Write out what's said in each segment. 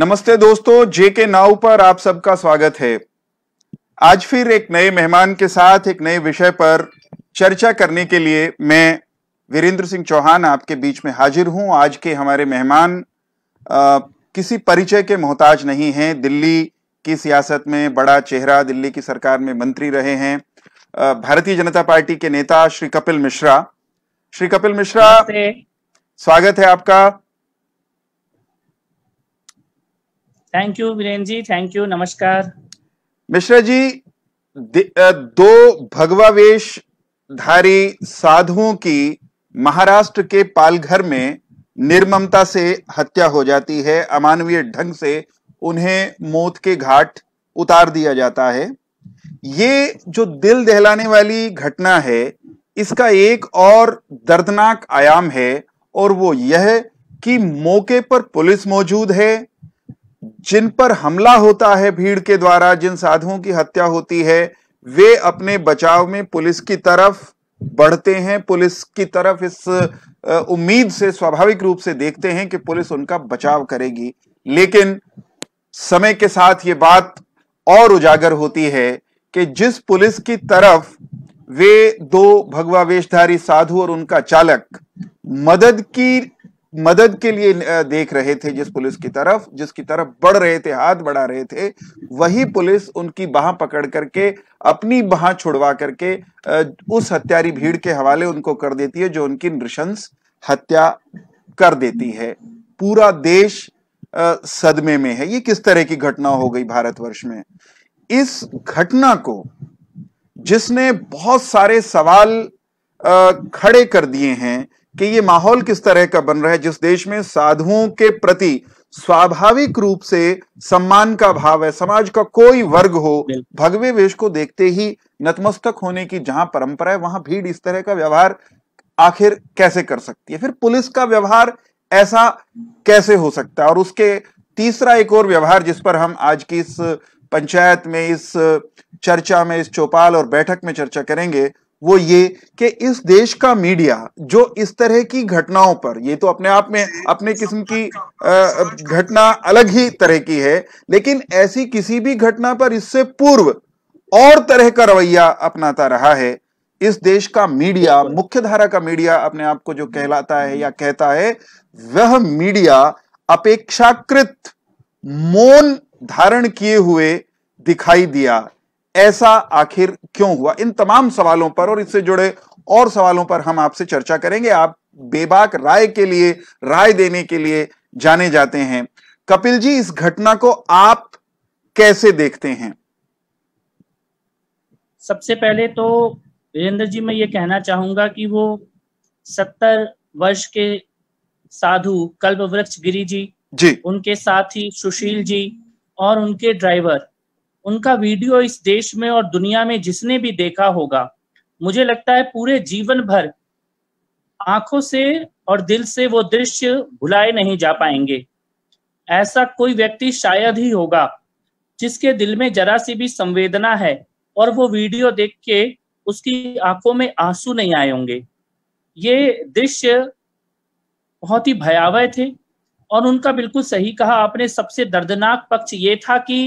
नमस्ते दोस्तों जेके नाउ पर आप सबका स्वागत है आज फिर एक नए मेहमान के साथ एक नए विषय पर चर्चा करने के लिए मैं वीरेंद्र सिंह चौहान आपके बीच में हाजिर हूं आज के हमारे मेहमान किसी परिचय के मोहताज नहीं हैं दिल्ली की सियासत में बड़ा चेहरा दिल्ली की सरकार में मंत्री रहे हैं भारतीय जनता पार्टी के नेता श्री कपिल मिश्रा श्री कपिल मिश्रा स्वागत है आपका thank you Viren ji thank you नमस्कार मिश्रा जी दो भगवावेश धारी साधुओं की महाराष्ट्र के पालघर में निर्ममता से हत्या हो जाती है अमानवीय ढंग से उन्हें मौत के घाट उतार दिया जाता है ये जो दिल दहलाने वाली घटना है इसका एक और दर्दनाक आयाम है और वो यह कि मौके पर पुलिस मौजूद है जिन पर हमला होता है भीड़ के द्वारा जिन साधुओं की हत्या होती है वे अपने बचाव में पुलिस की तरफ बढ़ते हैं पुलिस की तरफ इस उम्मीद से स्वाभाविक रूप से देखते हैं कि पुलिस उनका बचाव करेगी लेकिन समय के साथ ये बात और उजागर होती है कि जिस पुलिस की तरफ वे दो भगवा वेशधारी साधु और उनका चालक मदद की मदद के लिए देख रहे थे जिस पुलिस की तरफ जिसकी तरफ बढ़ रहे थे हाथ बढ़ा रहे थे वही पुलिस उनकी बाह पकड़ करके अपनी बाह छुड़वा करके उस हत्यारी भीड़ के हवाले उनको कर देती है जो उनकी नृशंस हत्या कर देती है पूरा देश सदमे में है ये किस तरह की घटना हो गई भारतवर्ष में इस घटना को जिसने बहुत सारे सवाल खड़े कर दिए हैं कि ये माहौल किस तरह का बन रहा है जिस देश में साधुओं के प्रति स्वाभाविक रूप से सम्मान का भाव है समाज का कोई वर्ग हो भगवे वेश को देखते ही नतमस्तक होने की जहां परंपरा है वहां भीड़ इस तरह का व्यवहार आखिर कैसे कर सकती है फिर पुलिस का व्यवहार ऐसा कैसे हो सकता है और उसके तीसरा एक और व्यवहार जिस पर हम आज की इस पंचायत में इस चर्चा में इस चौपाल और बैठक में चर्चा करेंगे वो ये कि इस देश का मीडिया जो इस तरह की घटनाओं पर ये तो अपने आप में अपने किस्म की घटना अलग ही तरह की है लेकिन ऐसी किसी भी घटना पर इससे पूर्व और तरह का रवैया अपनाता रहा है इस देश का मीडिया मुख्य धारा का मीडिया अपने आप को जो कहलाता है या कहता है वह मीडिया अपेक्षाकृत मौन धारण किए हुए दिखाई दिया ऐसा आखिर क्यों हुआ इन तमाम सवालों पर और इससे जुड़े और सवालों पर हम आपसे चर्चा करेंगे आप बेबाक राय के लिए राय देने के लिए जाने जाते हैं कपिल जी इस घटना को आप कैसे देखते हैं सबसे पहले तो वीरेंद्र जी मैं ये कहना चाहूंगा कि वो सत्तर वर्ष के साधु कल्प वृक्ष गिरी जी जी उनके ही सुशील जी और उनके ड्राइवर उनका वीडियो इस देश में और दुनिया में जिसने भी देखा होगा मुझे लगता है पूरे जीवन भर आंखों से और दिल से वो दृश्य भुलाए नहीं जा पाएंगे ऐसा कोई व्यक्ति शायद ही होगा जिसके दिल में जरा सी भी संवेदना है और वो वीडियो देख के उसकी आंखों में आंसू नहीं आए होंगे ये दृश्य बहुत ही भयावह थे और उनका बिल्कुल सही कहा आपने सबसे दर्दनाक पक्ष ये था कि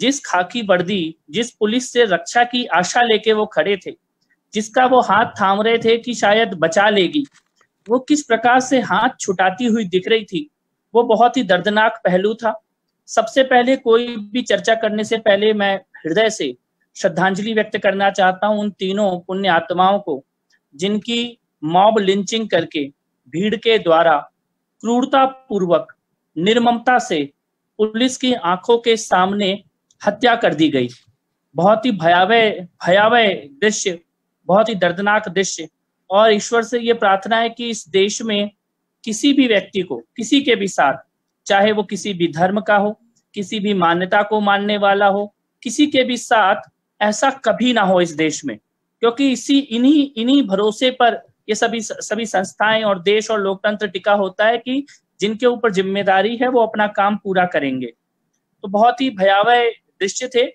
जिस खाकी वर्दी जिस पुलिस से रक्षा की आशा लेके वो खड़े थे जिसका वो हाथ थाम रहे थे कि शायद बचा लेगी वो किस प्रकार से हाथ छुटाती हुई दिख रही थी वो बहुत ही दर्दनाक पहलू था सबसे पहले कोई भी चर्चा करने से पहले मैं हृदय से श्रद्धांजलि व्यक्त करना चाहता हूं उन तीनों पुण्य आत्माओं को जिनकी मॉब लिंचिंग करके भीड़ के द्वारा क्रूरता पूर्वक निर्ममता से पुलिस की आंखों के सामने हत्या कर दी गई बहुत ही भयावह भयावह दृश्य बहुत ही दर्दनाक दृश्य और ईश्वर से ये प्रार्थना है कि इस देश में किसी भी व्यक्ति को किसी के भी साथ चाहे वो किसी भी धर्म का हो किसी भी मान्यता को मानने वाला हो किसी के भी साथ ऐसा कभी ना हो इस देश में क्योंकि इसी इन्हीं इन्हीं भरोसे पर ये सभी सभी संस्थाएं और देश और लोकतंत्र टिका होता है कि जिनके ऊपर जिम्मेदारी है वो अपना काम पूरा करेंगे तो बहुत ही भयावह दृश्य थे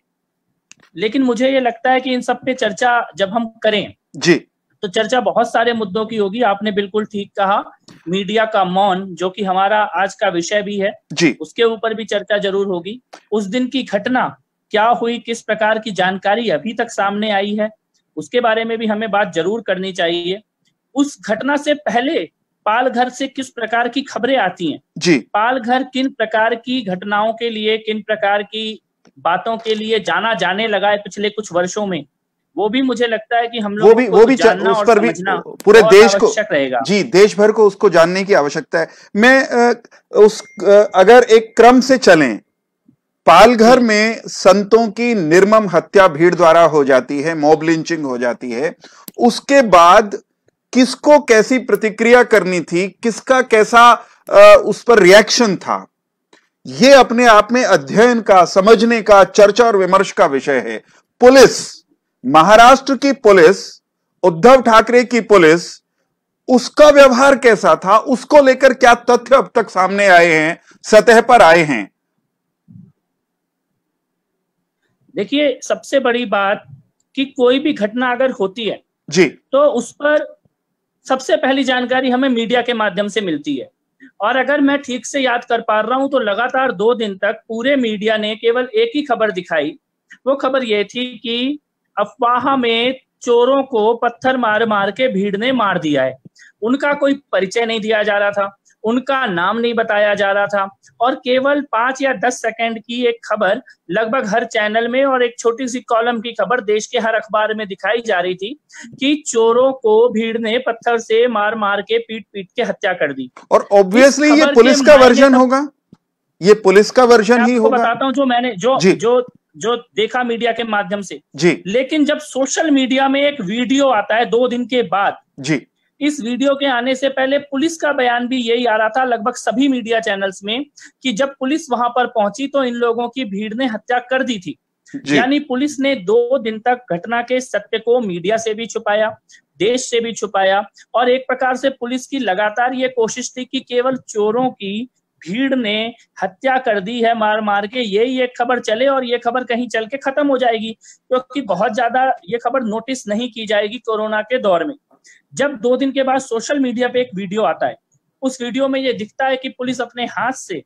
लेकिन मुझे ये लगता है कि इन सब पे चर्चा जब हम करें जी तो चर्चा बहुत सारे मुद्दों की होगी आपने बिल्कुल ठीक कहा मीडिया का मौन जो कि हमारा आज का विषय भी है जी उसके ऊपर भी चर्चा जरूर होगी उस दिन की घटना क्या हुई किस प्रकार की जानकारी अभी तक सामने आई है उसके बारे में भी हमें बात जरूर करनी चाहिए उस घटना से पहले पाल घर से किस प्रकार की खबरें आती हैं जी पालघर किन प्रकार की घटनाओं के लिए किन प्रकार की बातों के लिए जाना जाने लगा है पिछले कुछ वर्षों में वो भी मुझे लगता है कि हम लोग वो भी वो भी जानना उस पर भी पूरे देश को रहेगा जी देश भर को उसको जानने की आवश्यकता है मैं उस अगर एक क्रम से चलें पालघर में संतों की निर्मम हत्या भीड़ द्वारा हो जाती है मॉब लिंचिंग हो जाती है उसके बाद किसको कैसी प्रतिक्रिया करनी थी किसका कैसा उस पर रिएक्शन था ये अपने आप में अध्ययन का समझने का चर्चा और विमर्श का विषय है पुलिस महाराष्ट्र की पुलिस उद्धव ठाकरे की पुलिस उसका व्यवहार कैसा था उसको लेकर क्या तथ्य अब तक सामने आए हैं सतह पर आए हैं देखिए सबसे बड़ी बात कि कोई भी घटना अगर होती है जी तो उस पर सबसे पहली जानकारी हमें मीडिया के माध्यम से मिलती है और अगर मैं ठीक से याद कर पा रहा हूं तो लगातार दो दिन तक पूरे मीडिया ने केवल एक ही खबर दिखाई वो खबर ये थी कि अफवाह में चोरों को पत्थर मार मार के भीड़ ने मार दिया है उनका कोई परिचय नहीं दिया जा रहा था उनका नाम नहीं बताया जा रहा था और केवल पांच या दस सेकंड की एक खबर लगभग हर चैनल में और एक छोटी सी कॉलम की खबर देश के हर अखबार में दिखाई जा रही थी कि चोरों को भीड़ ने पत्थर से मार मार के पीट पीट के हत्या कर दी और ऑब्वियसली ये पुलिस का वर्जन होगा ये पुलिस का वर्जन ही होगा बताता हूँ जो मैंने जो जो जो देखा मीडिया के माध्यम से जी लेकिन जब सोशल मीडिया में एक वीडियो आता है दो दिन के बाद जी इस वीडियो के आने से पहले पुलिस का बयान भी यही आ रहा था लगभग सभी मीडिया चैनल्स में कि जब पुलिस वहां पर पहुंची तो इन लोगों की भीड़ ने हत्या कर दी थी यानी पुलिस ने दो दिन तक घटना के सत्य को मीडिया से भी छुपाया देश से भी छुपाया और एक प्रकार से पुलिस की लगातार ये कोशिश थी कि केवल चोरों की भीड़ ने हत्या कर दी है मार मार के यही एक खबर चले और ये खबर कहीं चल के खत्म हो जाएगी क्योंकि बहुत ज्यादा ये खबर नोटिस नहीं की जाएगी कोरोना के दौर में जब दो दिन के बाद सोशल मीडिया पे एक वीडियो आता है उस वीडियो में ये दिखता है कि पुलिस अपने हाथ से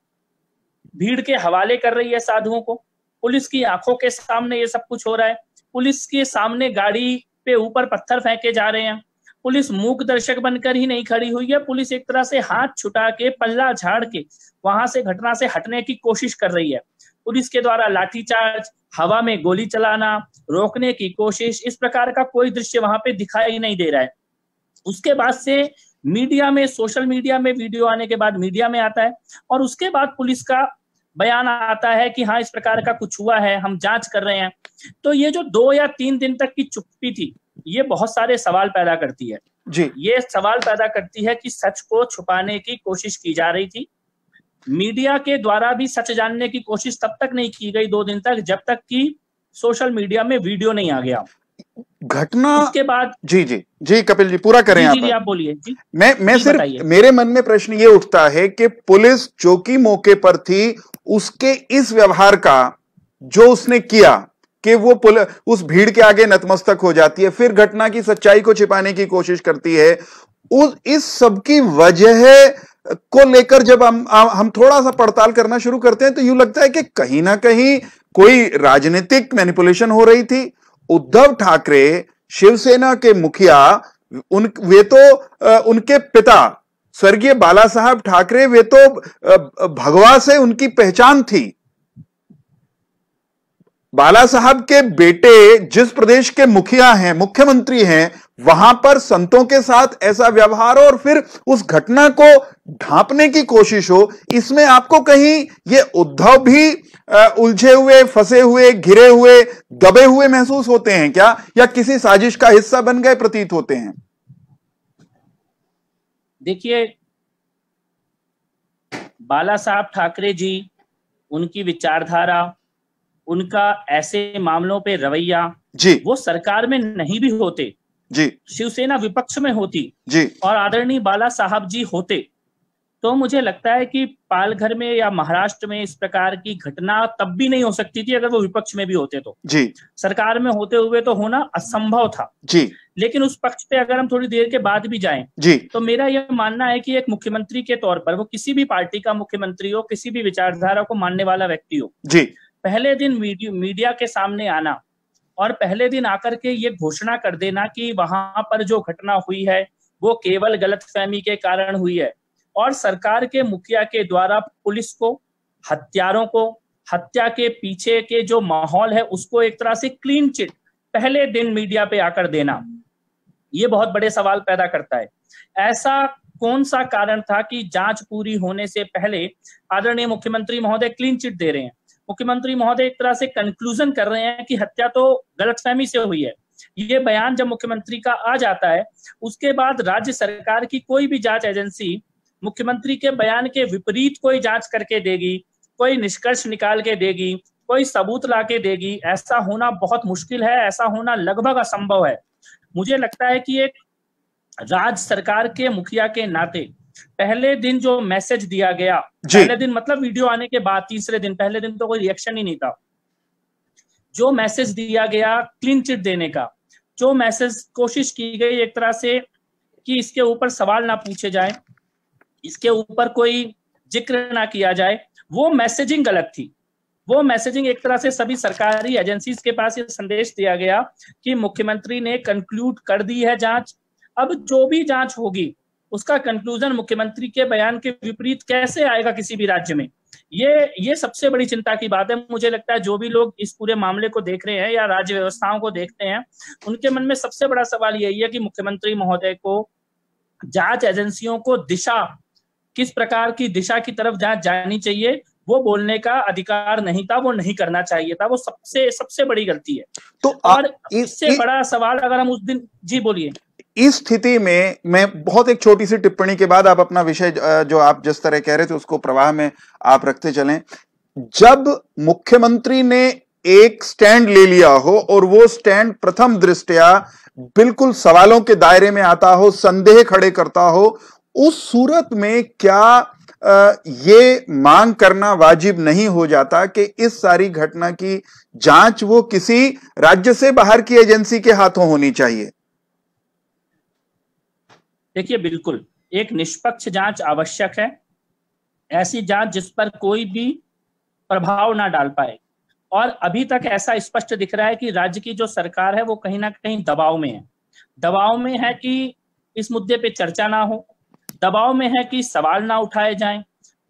भीड़ के हवाले कर रही है साधुओं को पुलिस की आंखों के सामने ये सब कुछ हो रहा है पुलिस के सामने गाड़ी पे ऊपर पत्थर फेंके जा रहे हैं पुलिस मूक दर्शक बनकर ही नहीं खड़ी हुई है पुलिस एक तरह से हाथ छुटा के पल्ला झाड़ के वहां से घटना से हटने की कोशिश कर रही है पुलिस के द्वारा लाठीचार्ज हवा में गोली चलाना रोकने की कोशिश इस प्रकार का कोई दृश्य वहां पे दिखाई नहीं दे रहा है उसके बाद से मीडिया में सोशल मीडिया में वीडियो आने के बाद मीडिया में आता है और उसके बाद पुलिस का बयान आता है कि हाँ इस प्रकार का कुछ हुआ है हम जांच कर रहे हैं तो ये जो दो या तीन दिन तक की चुप्पी थी ये बहुत सारे सवाल पैदा करती है जी ये सवाल पैदा करती है कि सच को छुपाने की कोशिश की जा रही थी मीडिया के द्वारा भी सच जानने की कोशिश तब तक नहीं की गई दो दिन तक जब तक कि सोशल मीडिया में वीडियो नहीं आ गया घटना उसके बाद जी जी जी कपिल जी पूरा करें जी, आप, जी, आप बोलिए मैं मैं सिर्फ मेरे मन में प्रश्न ये उठता है कि पुलिस जो कि मौके पर थी उसके इस व्यवहार का जो उसने किया कि वो पुल उस भीड़ के आगे नतमस्तक हो जाती है फिर घटना की सच्चाई को छिपाने की कोशिश करती है उस इस सब की वजह को लेकर जब हम हम थोड़ा सा पड़ताल करना शुरू करते हैं तो यूं लगता है कि कहीं ना कहीं कोई राजनीतिक मैनिपुलेशन हो रही थी उद्धव ठाकरे शिवसेना के मुखिया उन वे तो उनके पिता स्वर्गीय बाला साहब ठाकरे वे तो भगवा से उनकी पहचान थी बाला साहब के बेटे जिस प्रदेश के मुखिया हैं मुख्यमंत्री हैं वहां पर संतों के साथ ऐसा व्यवहार हो और फिर उस घटना को ढांपने की कोशिश हो इसमें आपको कहीं ये उद्धव भी उलझे हुए फंसे हुए घिरे हुए दबे हुए महसूस होते हैं क्या या किसी साजिश का हिस्सा बन गए प्रतीत होते हैं देखिए बाला साहब ठाकरे जी उनकी विचारधारा उनका ऐसे मामलों पे रवैया जी वो सरकार में नहीं भी होते जी शिवसेना विपक्ष में होती जी और आदरणीय बाला साहब जी होते तो मुझे लगता है कि पालघर में या महाराष्ट्र में इस प्रकार की घटना तब भी नहीं हो सकती थी अगर वो विपक्ष में भी होते तो जी सरकार में होते हुए तो होना असंभव था जी लेकिन उस पक्ष पे अगर हम थोड़ी देर के बाद भी जाएं जी तो मेरा यह मानना है कि एक मुख्यमंत्री के तौर पर वो किसी भी पार्टी का मुख्यमंत्री हो किसी भी विचारधारा को मानने वाला व्यक्ति हो जी पहले दिन मीडिया के सामने आना और पहले दिन आकर के ये घोषणा कर देना कि वहां पर जो घटना हुई है वो केवल गलतफहमी के कारण हुई है और सरकार के मुखिया के द्वारा पुलिस को हत्यारों को हत्या के पीछे के जो माहौल है उसको एक तरह से क्लीन चिट पहले दिन मीडिया पे आकर देना ये बहुत बड़े सवाल पैदा करता है ऐसा कौन सा कारण था कि जांच पूरी होने से पहले आदरणीय मुख्यमंत्री महोदय क्लीन चिट दे रहे हैं मुख्यमंत्री महोदय एक तरह से कंक्लूजन कर रहे हैं कि हत्या तो गलतफहमी से हुई है ये बयान जब मुख्यमंत्री का आ जाता है उसके बाद राज्य सरकार की कोई भी जांच एजेंसी मुख्यमंत्री के बयान के विपरीत कोई जांच करके देगी कोई निष्कर्ष निकाल के देगी कोई सबूत ला के देगी ऐसा होना बहुत मुश्किल है ऐसा होना लगभग असंभव है मुझे लगता है कि एक राज्य सरकार के मुखिया के नाते पहले दिन जो मैसेज दिया गया पहले दिन मतलब वीडियो आने के बाद तीसरे दिन पहले दिन तो कोई रिएक्शन ही नहीं था जो मैसेज दिया गया क्लीन चिट देने का जो मैसेज कोशिश की गई एक तरह से कि इसके ऊपर सवाल ना पूछे जाए इसके ऊपर कोई जिक्र ना किया जाए वो मैसेजिंग गलत थी वो मैसेजिंग एक तरह से सभी सरकारी एजेंसीज के पास ये संदेश दिया गया कि मुख्यमंत्री ने कंक्लूड कर दी है जांच अब जो भी जांच होगी उसका कंक्लूजन मुख्यमंत्री के बयान के विपरीत कैसे आएगा किसी भी राज्य में ये ये सबसे बड़ी चिंता की बात है मुझे लगता है जो भी लोग इस पूरे मामले को देख रहे हैं या राज्य व्यवस्थाओं को देखते हैं उनके मन में सबसे बड़ा सवाल यही है कि मुख्यमंत्री महोदय को जांच एजेंसियों को दिशा किस प्रकार की दिशा की तरफ जांच जानी चाहिए वो बोलने का अधिकार नहीं था वो नहीं करना चाहिए था वो सबसे सबसे बड़ी गलती है तो और इससे बड़ा सवाल अगर हम उस दिन जी बोलिए इस स्थिति में मैं बहुत एक छोटी सी टिप्पणी के बाद आप अपना विषय जो आप जिस तरह कह रहे थे उसको प्रवाह में आप रखते चलें जब मुख्यमंत्री ने एक स्टैंड ले लिया हो और वो स्टैंड प्रथम दृष्टया बिल्कुल सवालों के दायरे में आता हो संदेह खड़े करता हो उस सूरत में क्या ये मांग करना वाजिब नहीं हो जाता कि इस सारी घटना की जांच वो किसी राज्य से बाहर की एजेंसी के हाथों होनी चाहिए देखिए बिल्कुल एक निष्पक्ष जांच आवश्यक है ऐसी जांच जिस पर कोई भी प्रभाव ना डाल पाए और अभी तक ऐसा स्पष्ट दिख रहा है कि राज्य की जो सरकार है वो कहीं ना कहीं दबाव में है दबाव में है कि इस मुद्दे पे चर्चा ना हो दबाव में है कि सवाल ना उठाए जाएं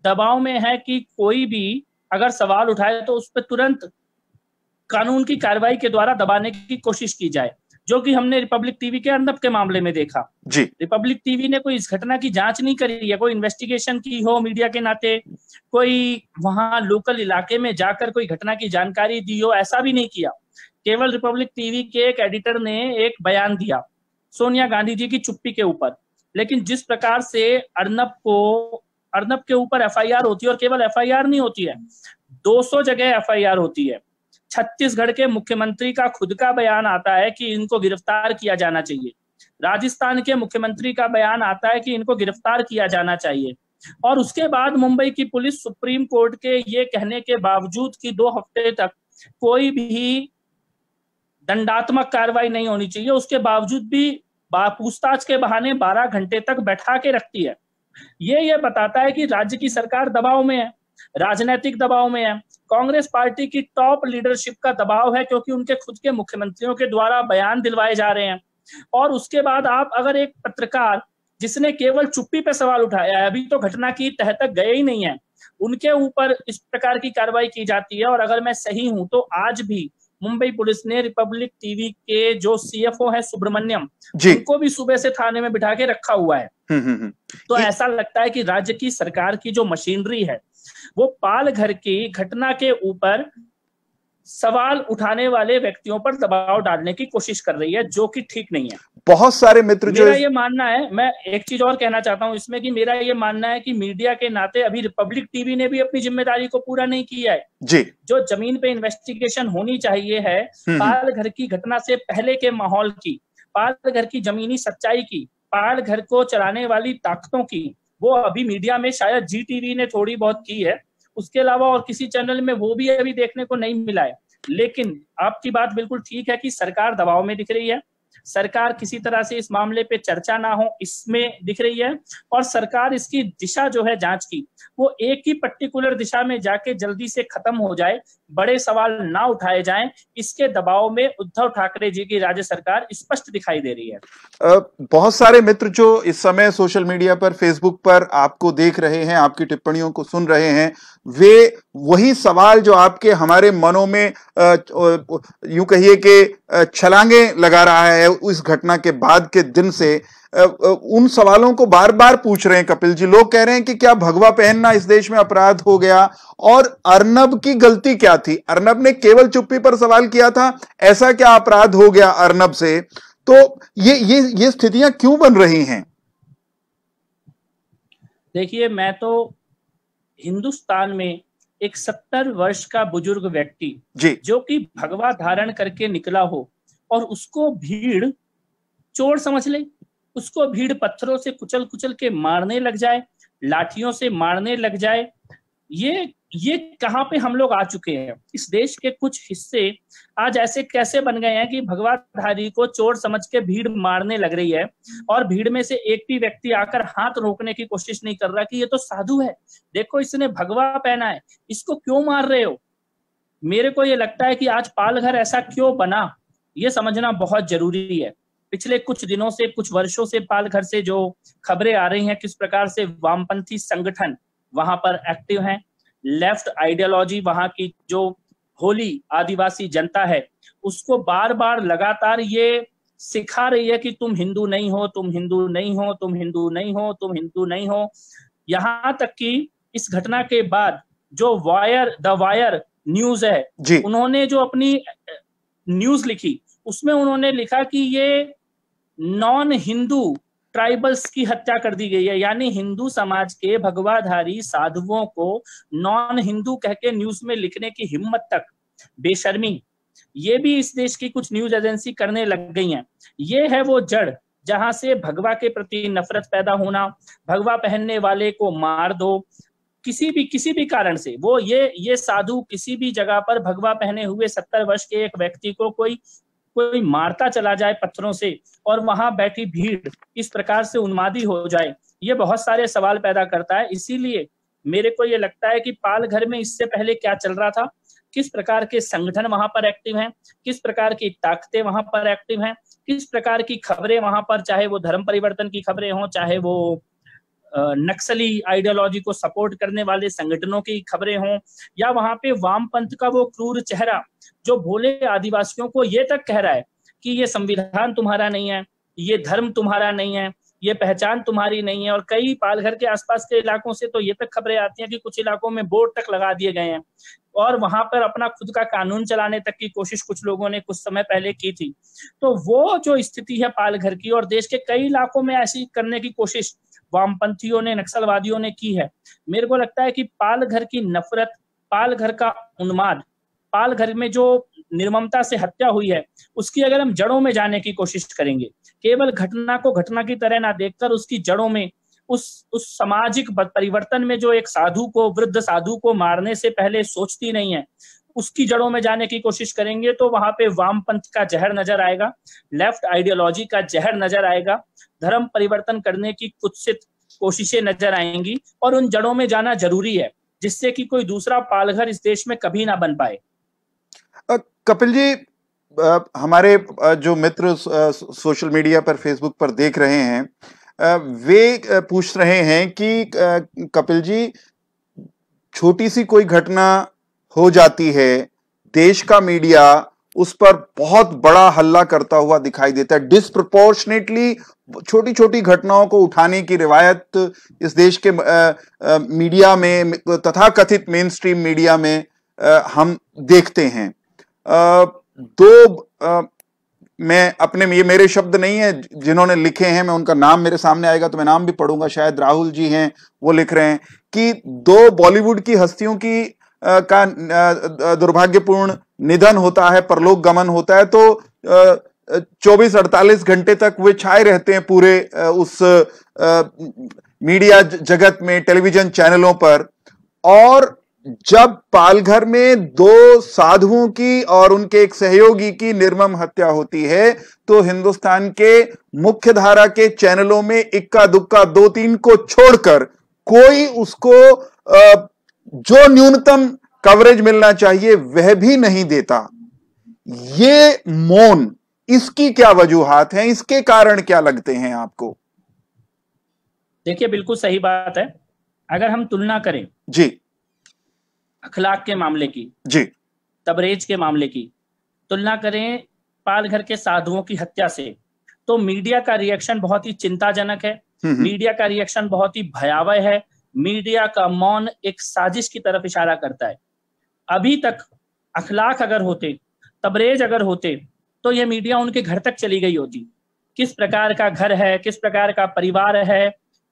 दबाव में है कि कोई भी अगर सवाल उठाए तो उस पर तुरंत कानून की कार्रवाई के द्वारा दबाने की कोशिश की जाए जो कि हमने रिपब्लिक टीवी के अर्नब के मामले में देखा जी रिपब्लिक टीवी ने कोई इस घटना की जांच नहीं करी है कोई इन्वेस्टिगेशन की हो मीडिया के नाते कोई वहां लोकल इलाके में जाकर कोई घटना की जानकारी दी हो ऐसा भी नहीं किया केवल रिपब्लिक टीवी के एक एडिटर ने एक बयान दिया सोनिया गांधी जी की चुप्पी के ऊपर लेकिन जिस प्रकार से अर्नब को अर्नब के ऊपर एफआईआर होती है और केवल एफआईआर नहीं होती है 200 जगह एफआईआर होती है छत्तीसगढ़ के मुख्यमंत्री का खुद का बयान आता है कि इनको गिरफ्तार किया जाना चाहिए राजस्थान के मुख्यमंत्री का बयान आता है कि इनको गिरफ्तार किया जाना चाहिए और उसके बाद मुंबई की पुलिस सुप्रीम कोर्ट के ये कहने के बावजूद कि दो हफ्ते तक कोई भी दंडात्मक कार्रवाई नहीं होनी चाहिए उसके बावजूद भी पूछताछ के बहाने 12 घंटे तक बैठा के रखती है ये ये बताता है कि राज्य की सरकार दबाव में है राजनीतिक दबाव में है कांग्रेस पार्टी की टॉप लीडरशिप का दबाव है क्योंकि उनके खुद के मुख्यमंत्रियों के द्वारा बयान दिलवाए जा रहे हैं और उसके बाद आप अगर एक पत्रकार जिसने केवल चुप्पी पे सवाल उठाया है अभी तो घटना की तह तक गए ही नहीं है उनके ऊपर इस प्रकार की कार्रवाई की जाती है और अगर मैं सही हूं तो आज भी मुंबई पुलिस ने रिपब्लिक टीवी के जो सीएफओ है सुब्रमण्यम उनको भी सुबह से थाने में बिठा के रखा हुआ है हम्म, हम्म, हम्म। तो ऐसा लगता है कि राज्य की सरकार की जो मशीनरी है वो पाल घर की घटना के ऊपर सवाल उठाने वाले व्यक्तियों पर दबाव डालने की कोशिश कर रही है जो कि ठीक नहीं है बहुत सारे मित्र जो मेरा ये मानना है मैं एक चीज और कहना चाहता हूँ इसमें कि मेरा ये मानना है कि मीडिया के नाते अभी रिपब्लिक टीवी ने भी अपनी जिम्मेदारी को पूरा नहीं किया है जी जो जमीन पे इन्वेस्टिगेशन होनी चाहिए है हम्म, हम्म। पाल घर की घटना से पहले के माहौल की पाल घर की जमीनी सच्चाई की पाल घर को चलाने वाली ताकतों की वो अभी मीडिया में शायद जी टीवी ने थोड़ी बहुत की है उसके अलावा और किसी चैनल में वो भी अभी देखने को नहीं मिला है लेकिन आपकी बात बिल्कुल ठीक है कि सरकार दबाव में दिख रही है सरकार किसी तरह से इस मामले पे चर्चा ना हो इसमें दिख रही है और सरकार इसकी दिशा जो है जांच की वो एक ही पर्टिकुलर दिशा में जाके जल्दी से खत्म हो जाए बड़े सवाल ना उठाए जाएं इसके दबाव में उद्धव ठाकरे जी की राज्य सरकार स्पष्ट दिखाई दे रही है बहुत सारे मित्र जो इस समय सोशल मीडिया पर फेसबुक पर आपको देख रहे हैं आपकी टिप्पणियों को सुन रहे हैं वे वही सवाल जो आपके हमारे मनों में यूं कहिए कि छलांगे लगा रहा है उस घटना के बाद के दिन से उन सवालों को बार बार पूछ रहे हैं कपिल जी लोग कह रहे हैं कि क्या भगवा पहनना इस देश में अपराध हो गया और अर्नब की गलती क्या थी अर्नब ने केवल चुप्पी पर सवाल किया था ऐसा क्या अपराध हो गया अर्नब से तो ये ये ये स्थितियां क्यों बन रही हैं देखिए मैं तो हिंदुस्तान में एक सत्तर वर्ष का बुजुर्ग व्यक्ति जी। जो कि भगवा धारण करके निकला हो और उसको भीड़ चोर समझ ले उसको भीड़ पत्थरों से कुचल कुचल के मारने लग जाए लाठियों से मारने लग जाए ये ये कहाँ पे हम लोग आ चुके हैं इस देश के कुछ हिस्से आज ऐसे कैसे बन गए हैं कि भगवाधारी को चोर समझ के भीड़ मारने लग रही है और भीड़ में से एक भी व्यक्ति आकर हाथ रोकने की कोशिश नहीं कर रहा कि ये तो साधु है देखो इसने भगवा पहना है इसको क्यों मार रहे हो मेरे को ये लगता है कि आज पालघर ऐसा क्यों बना ये समझना बहुत जरूरी है पिछले कुछ दिनों से कुछ वर्षों से पालघर से जो खबरें आ रही हैं किस प्रकार से वामपंथी संगठन वहां पर एक्टिव हैं लेफ्ट आइडियोलॉजी वहां की जो होली आदिवासी जनता है उसको बार बार लगातार ये सिखा रही है कि तुम हिंदू नहीं हो तुम हिंदू नहीं हो तुम हिंदू नहीं हो तुम हिंदू नहीं हो यहाँ तक कि इस घटना के बाद जो वायर द वायर न्यूज है जी. उन्होंने जो अपनी न्यूज लिखी उसमें उन्होंने लिखा कि ये नॉन हिंदू ट्राइबल्स की हत्या कर दी गई है यानी हिंदू समाज के भगवाधारी साधुओं को नॉन हिंदू कह के न्यूज में लिखने की हिम्मत तक बेशर्मी ये भी इस देश की कुछ न्यूज एजेंसी करने लग गई हैं ये है वो जड़ जहां से भगवा के प्रति नफरत पैदा होना भगवा पहनने वाले को मार दो किसी भी किसी भी कारण से वो ये ये साधु किसी भी जगह पर भगवा पहने हुए सत्तर वर्ष के एक व्यक्ति को कोई कोई मारता चला जाए पत्थरों से और वहां बैठी भीड़ इस प्रकार से उन्मादी हो जाए ये बहुत सारे सवाल पैदा करता है इसीलिए मेरे को ये लगता है कि पाल घर में इससे पहले क्या चल रहा था किस प्रकार के संगठन वहां पर एक्टिव हैं किस प्रकार की ताकतें वहां पर एक्टिव हैं किस प्रकार की खबरें वहां पर चाहे वो धर्म परिवर्तन की खबरें हों चाहे वो नक्सली आइडियोलॉजी को सपोर्ट करने वाले संगठनों की खबरें हों या वहां पे वामपंथ का वो क्रूर चेहरा जो भोले आदिवासियों को ये तक कह रहा है कि ये संविधान तुम्हारा नहीं है ये धर्म तुम्हारा नहीं है ये पहचान तुम्हारी नहीं है और कई पालघर के आसपास के इलाकों से तो ये तक खबरें आती हैं कि कुछ इलाकों में बोर्ड तक लगा दिए गए हैं और वहां पर अपना खुद का कानून चलाने तक की कोशिश कुछ लोगों ने कुछ समय पहले की थी तो वो जो स्थिति है पालघर की और देश के कई इलाकों में ऐसी करने की कोशिश वामपंथियों ने नक्सलवादियों ने की है मेरे को लगता है कि पालघर की नफरत पालघर का उन्माद पालघर में जो निर्ममता से हत्या हुई है उसकी अगर हम जड़ों में जाने की कोशिश करेंगे केवल घटना को घटना की तरह ना देखकर उसकी जड़ों में उस उस सामाजिक परिवर्तन में जो एक साधु को वृद्ध साधु को मारने से पहले सोचती नहीं है उसकी जड़ों में जाने की कोशिश करेंगे तो वहां पे वामपंथ का जहर नजर आएगा लेफ्ट आइडियोलॉजी का जहर नजर आएगा धर्म परिवर्तन करने की कुत्सित कोशिशें नजर आएंगी और उन जड़ों में जाना जरूरी है जिससे कि कोई दूसरा पालघर इस देश में कभी ना बन पाए कपिल जी हमारे जो मित्र सोशल मीडिया पर फेसबुक पर देख रहे हैं वे पूछ रहे हैं कि कपिल जी छोटी सी कोई घटना हो जाती है देश का मीडिया उस पर बहुत बड़ा हल्ला करता हुआ दिखाई देता है डिस्प्रपोर्शनेटली छोटी छोटी घटनाओं को उठाने की रिवायत इस देश के आ, आ, मीडिया में तथा कथित मेन स्ट्रीम मीडिया में आ, हम देखते हैं आ, दो आ, मैं अपने ये मेरे शब्द नहीं है जिन्होंने लिखे हैं मैं उनका नाम मेरे सामने आएगा तो मैं नाम भी पढ़ूंगा शायद राहुल जी हैं वो लिख रहे हैं कि दो बॉलीवुड की हस्तियों की आ, का दुर्भाग्यपूर्ण निधन होता है परलोक गमन होता है तो चौबीस अड़तालीस घंटे तक वे छाए रहते हैं पूरे उस मीडिया जगत में टेलीविजन चैनलों पर और जब पालघर में दो साधुओं की और उनके एक सहयोगी की निर्मम हत्या होती है तो हिंदुस्तान के मुख्य धारा के चैनलों में इक्का दुक्का दो तीन को छोड़कर कोई उसको जो न्यूनतम कवरेज मिलना चाहिए वह भी नहीं देता ये मौन इसकी क्या वजूहत है इसके कारण क्या लगते हैं आपको देखिए बिल्कुल सही बात है अगर हम तुलना करें जी अखलाक के मामले की जी तबरेज के मामले की तुलना करें पालघर के साधुओं की हत्या से तो मीडिया का रिएक्शन बहुत ही चिंताजनक है हम्म, हम्म। मीडिया का रिएक्शन बहुत ही भयावह है मीडिया का मौन एक साजिश की तरफ इशारा करता है अभी तक अखलाक अगर होते तबरेज अगर होते तो यह मीडिया उनके घर तक चली गई होती किस प्रकार का घर है किस प्रकार का परिवार है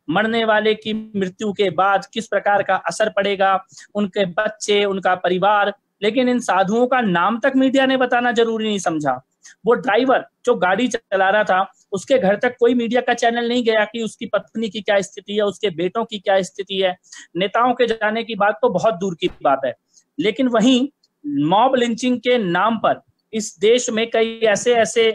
मरने वाले की मृत्यु के बाद किस प्रकार का असर पड़ेगा उनके बच्चे उनका परिवार लेकिन इन साधुओं का नाम तक मीडिया ने बताना जरूरी नहीं समझा वो ड्राइवर जो गाड़ी चला रहा था उसके घर तक कोई मीडिया का चैनल नहीं गया कि उसकी पत्नी की क्या स्थिति है उसके बेटों की क्या स्थिति है नेताओं के जाने की बात तो बहुत दूर की बात है लेकिन वहीं मॉब लिंचिंग के नाम पर इस देश में कई ऐसे ऐसे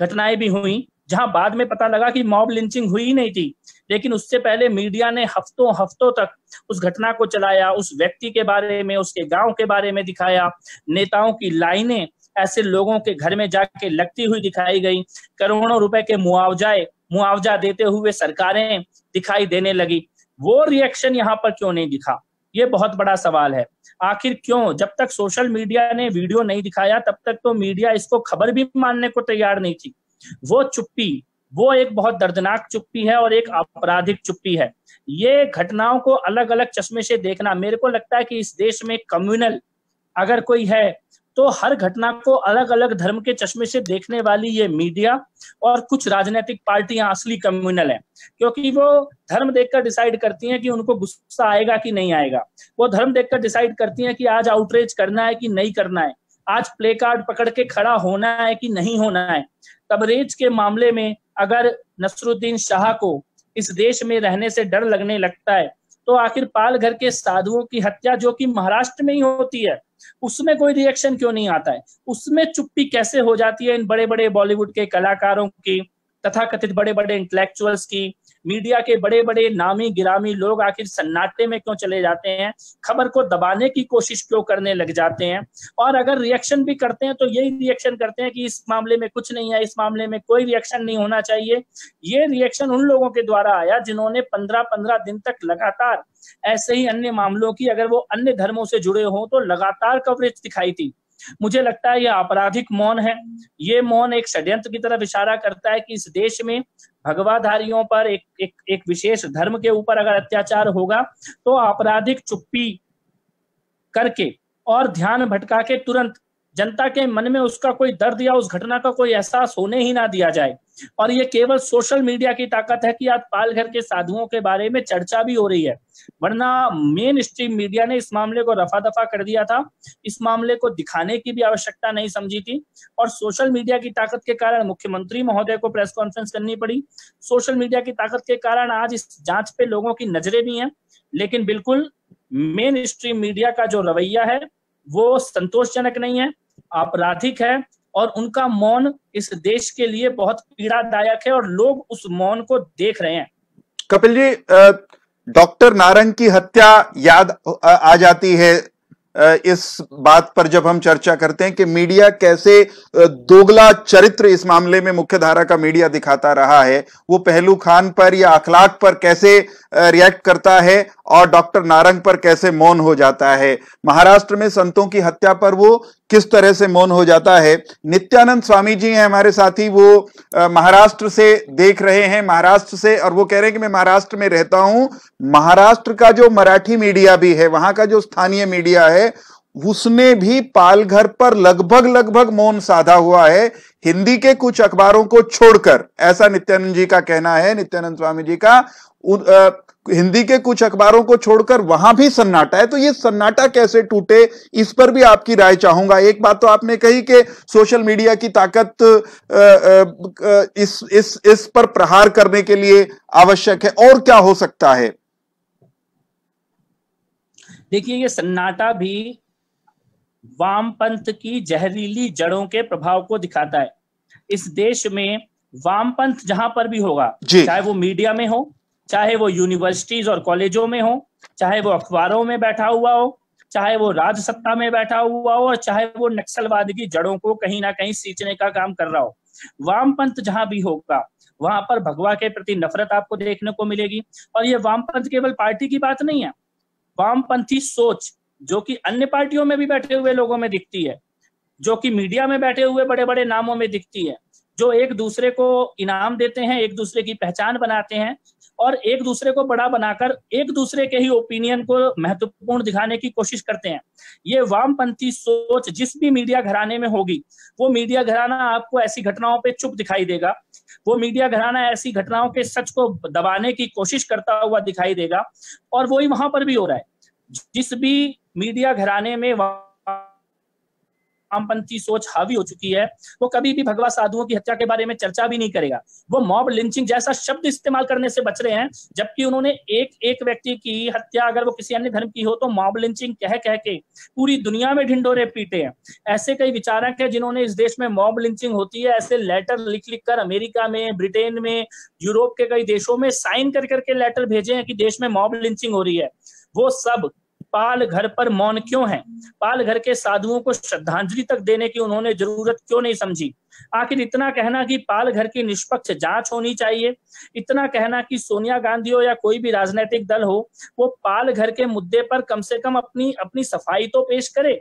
घटनाएं भी हुई जहां बाद में पता लगा कि मॉब लिंचिंग हुई ही नहीं थी लेकिन उससे पहले मीडिया ने हफ्तों हफ्तों तक उस घटना को चलाया उस व्यक्ति के बारे में उसके गांव के बारे में दिखाया नेताओं की लाइनें ऐसे लोगों के घर में जाके लगती हुई दिखाई गई करोड़ों रुपए के मुआवजाए मुआवजा देते हुए सरकारें दिखाई देने लगी वो रिएक्शन यहाँ पर क्यों नहीं दिखा ये बहुत बड़ा सवाल है आखिर क्यों जब तक सोशल मीडिया ने वीडियो नहीं दिखाया तब तक तो मीडिया इसको खबर भी मानने को तैयार नहीं थी वो चुप्पी वो एक बहुत दर्दनाक चुप्पी है और एक आपराधिक चुप्पी है ये घटनाओं को अलग अलग चश्मे से देखना मेरे को लगता है कि इस देश में कम्युनल अगर कोई है तो हर घटना को अलग अलग धर्म के चश्मे से देखने वाली ये मीडिया और कुछ राजनीतिक पार्टियां असली कम्युनल हैं क्योंकि वो धर्म देखकर डिसाइड करती हैं कि उनको गुस्सा आएगा कि नहीं आएगा वो धर्म देखकर डिसाइड करती हैं कि आज आउटरीच करना है कि नहीं करना है आज प्ले कार्ड पकड़ के खड़ा होना है कि नहीं होना है तबरेज के मामले में अगर नसरुद्दीन शाह को इस देश में रहने से डर लगने लगता है तो आखिर पाल घर के साधुओं की हत्या जो कि महाराष्ट्र में ही होती है उसमें कोई रिएक्शन क्यों नहीं आता है उसमें चुप्पी कैसे हो जाती है इन बड़े बड़े बॉलीवुड के कलाकारों की तथा कथित बड़े बड़े इंटेलेक्चुअल्स की मीडिया के बड़े बड़े नामी गिरामी लोग आखिर सन्नाटे में क्यों चले जाते हैं खबर को दबाने की कोशिश क्यों करने लग जाते हैं और अगर रिएक्शन भी करते हैं तो यही रिएक्शन करते हैं कि इस मामले में कुछ नहीं है इस मामले में कोई रिएक्शन नहीं होना चाहिए ये रिएक्शन उन लोगों के द्वारा आया जिन्होंने पंद्रह पंद्रह दिन तक लगातार ऐसे ही अन्य मामलों की अगर वो अन्य धर्मों से जुड़े हों तो लगातार कवरेज दिखाई थी मुझे लगता है यह आपराधिक मौन है ये मौन एक षड्यंत्र की तरफ इशारा करता है कि इस देश में भगवाधारियों पर एक एक एक विशेष धर्म के ऊपर अगर अत्याचार होगा तो आपराधिक चुप्पी करके और ध्यान भटका के तुरंत जनता के मन में उसका कोई दर्द या उस घटना का कोई एहसास होने ही ना दिया जाए और ये केवल सोशल मीडिया की ताकत है कि आज पालघर के साधुओं के बारे में चर्चा भी हो रही है वरना मेन स्ट्रीम मीडिया ने इस मामले को रफा दफा कर दिया था इस मामले को दिखाने की भी आवश्यकता नहीं समझी थी और सोशल मीडिया की ताकत के कारण मुख्यमंत्री महोदय को प्रेस कॉन्फ्रेंस करनी पड़ी सोशल मीडिया की ताकत के कारण आज इस जांच पे लोगों की नजरें भी हैं लेकिन बिल्कुल मेन स्ट्रीम मीडिया का जो रवैया है वो संतोषजनक नहीं है आपराधिक है और उनका मौन इस देश के लिए बहुत पीड़ादायक है और लोग उस मौन को देख रहे हैं कपिल जी डॉक्टर नारंग की हत्या याद आ जाती है इस बात पर जब हम चर्चा करते हैं कि मीडिया कैसे दोगला चरित्र इस मामले में मुख्य धारा का मीडिया दिखाता रहा है वो पहलू खान पर या अखलाक पर कैसे रिएक्ट करता है और डॉक्टर नारंग पर कैसे मौन हो जाता है महाराष्ट्र में संतों की हत्या पर वो किस तरह से मौन हो जाता है नित्यानंद स्वामी जी हैं हमारे साथी वो महाराष्ट्र से देख रहे हैं महाराष्ट्र से और वो कह रहे हैं कि मैं महाराष्ट्र में रहता हूं महाराष्ट्र का जो मराठी मीडिया भी है वहां का जो स्थानीय मीडिया है उसने भी पालघर पर लगभग लगभग मौन साधा हुआ है हिंदी के कुछ अखबारों को छोड़कर ऐसा नित्यानंद जी का कहना है नित्यानंद स्वामी जी का आ, हिंदी के कुछ अखबारों को छोड़कर वहां भी सन्नाटा है तो ये सन्नाटा कैसे टूटे इस पर भी आपकी राय चाहूंगा एक बात तो आपने कही कि सोशल मीडिया की ताकत इस इस इस पर प्रहार करने के लिए आवश्यक है और क्या हो सकता है देखिए ये सन्नाटा भी वामपंथ की जहरीली जड़ों के प्रभाव को दिखाता है इस देश में वामपंथ जहां पर भी होगा चाहे वो मीडिया में हो चाहे वो यूनिवर्सिटीज और कॉलेजों में हो चाहे वो अखबारों में बैठा हुआ हो चाहे वो राज सत्ता में बैठा हुआ हो और चाहे वो नक्सलवाद की जड़ों को कहीं ना कहीं सींचने का काम कर रहा हो वामपंथ जहां भी होगा वहां पर भगवा के प्रति नफरत आपको देखने को मिलेगी और ये वामपंथ केवल पार्टी की बात नहीं है वामपंथी सोच जो कि अन्य पार्टियों में भी बैठे हुए लोगों में दिखती है जो कि मीडिया में बैठे हुए बड़े बड़े नामों में दिखती है जो एक दूसरे को इनाम देते हैं एक दूसरे की पहचान बनाते हैं और एक दूसरे को बड़ा बनाकर एक दूसरे के ही ओपिनियन को महत्वपूर्ण दिखाने की कोशिश करते हैं ये वामपंथी सोच जिस भी मीडिया घराने में होगी वो मीडिया घराना आपको ऐसी घटनाओं पे चुप दिखाई देगा वो मीडिया घराना ऐसी घटनाओं के सच को दबाने की कोशिश करता हुआ दिखाई देगा और वही वहां पर भी हो रहा है जिस भी मीडिया घराने में वामपंथी सोच हावी हो चुकी है वो कभी भी भगवा साधुओं की हत्या के बारे में चर्चा भी नहीं करेगा वो मॉब लिंचिंग जैसा शब्द इस्तेमाल करने से बच रहे हैं जबकि उन्होंने एक एक व्यक्ति की हत्या अगर वो किसी अन्य धर्म की हो तो मॉब लिंचिंग कह कह के पूरी दुनिया में ढिंडोरे पीटे हैं ऐसे कई विचारक है जिन्होंने इस देश में मॉब लिंचिंग होती है ऐसे लेटर लिख लिख कर अमेरिका में ब्रिटेन में यूरोप के कई देशों में साइन कर करके लेटर भेजे हैं कि देश में मॉब लिंचिंग हो रही है वो सब पाल घर पर मौन क्यों है पाल घर के साधुओं को श्रद्धांजलि तक देने की उन्होंने जरूरत क्यों नहीं समझी आखिर इतना कहना कि पाल घर की निष्पक्ष जांच होनी चाहिए इतना कहना कि सोनिया गांधी हो या कोई भी राजनीतिक दल हो वो पाल घर के मुद्दे पर कम से कम अपनी अपनी सफाई तो पेश करे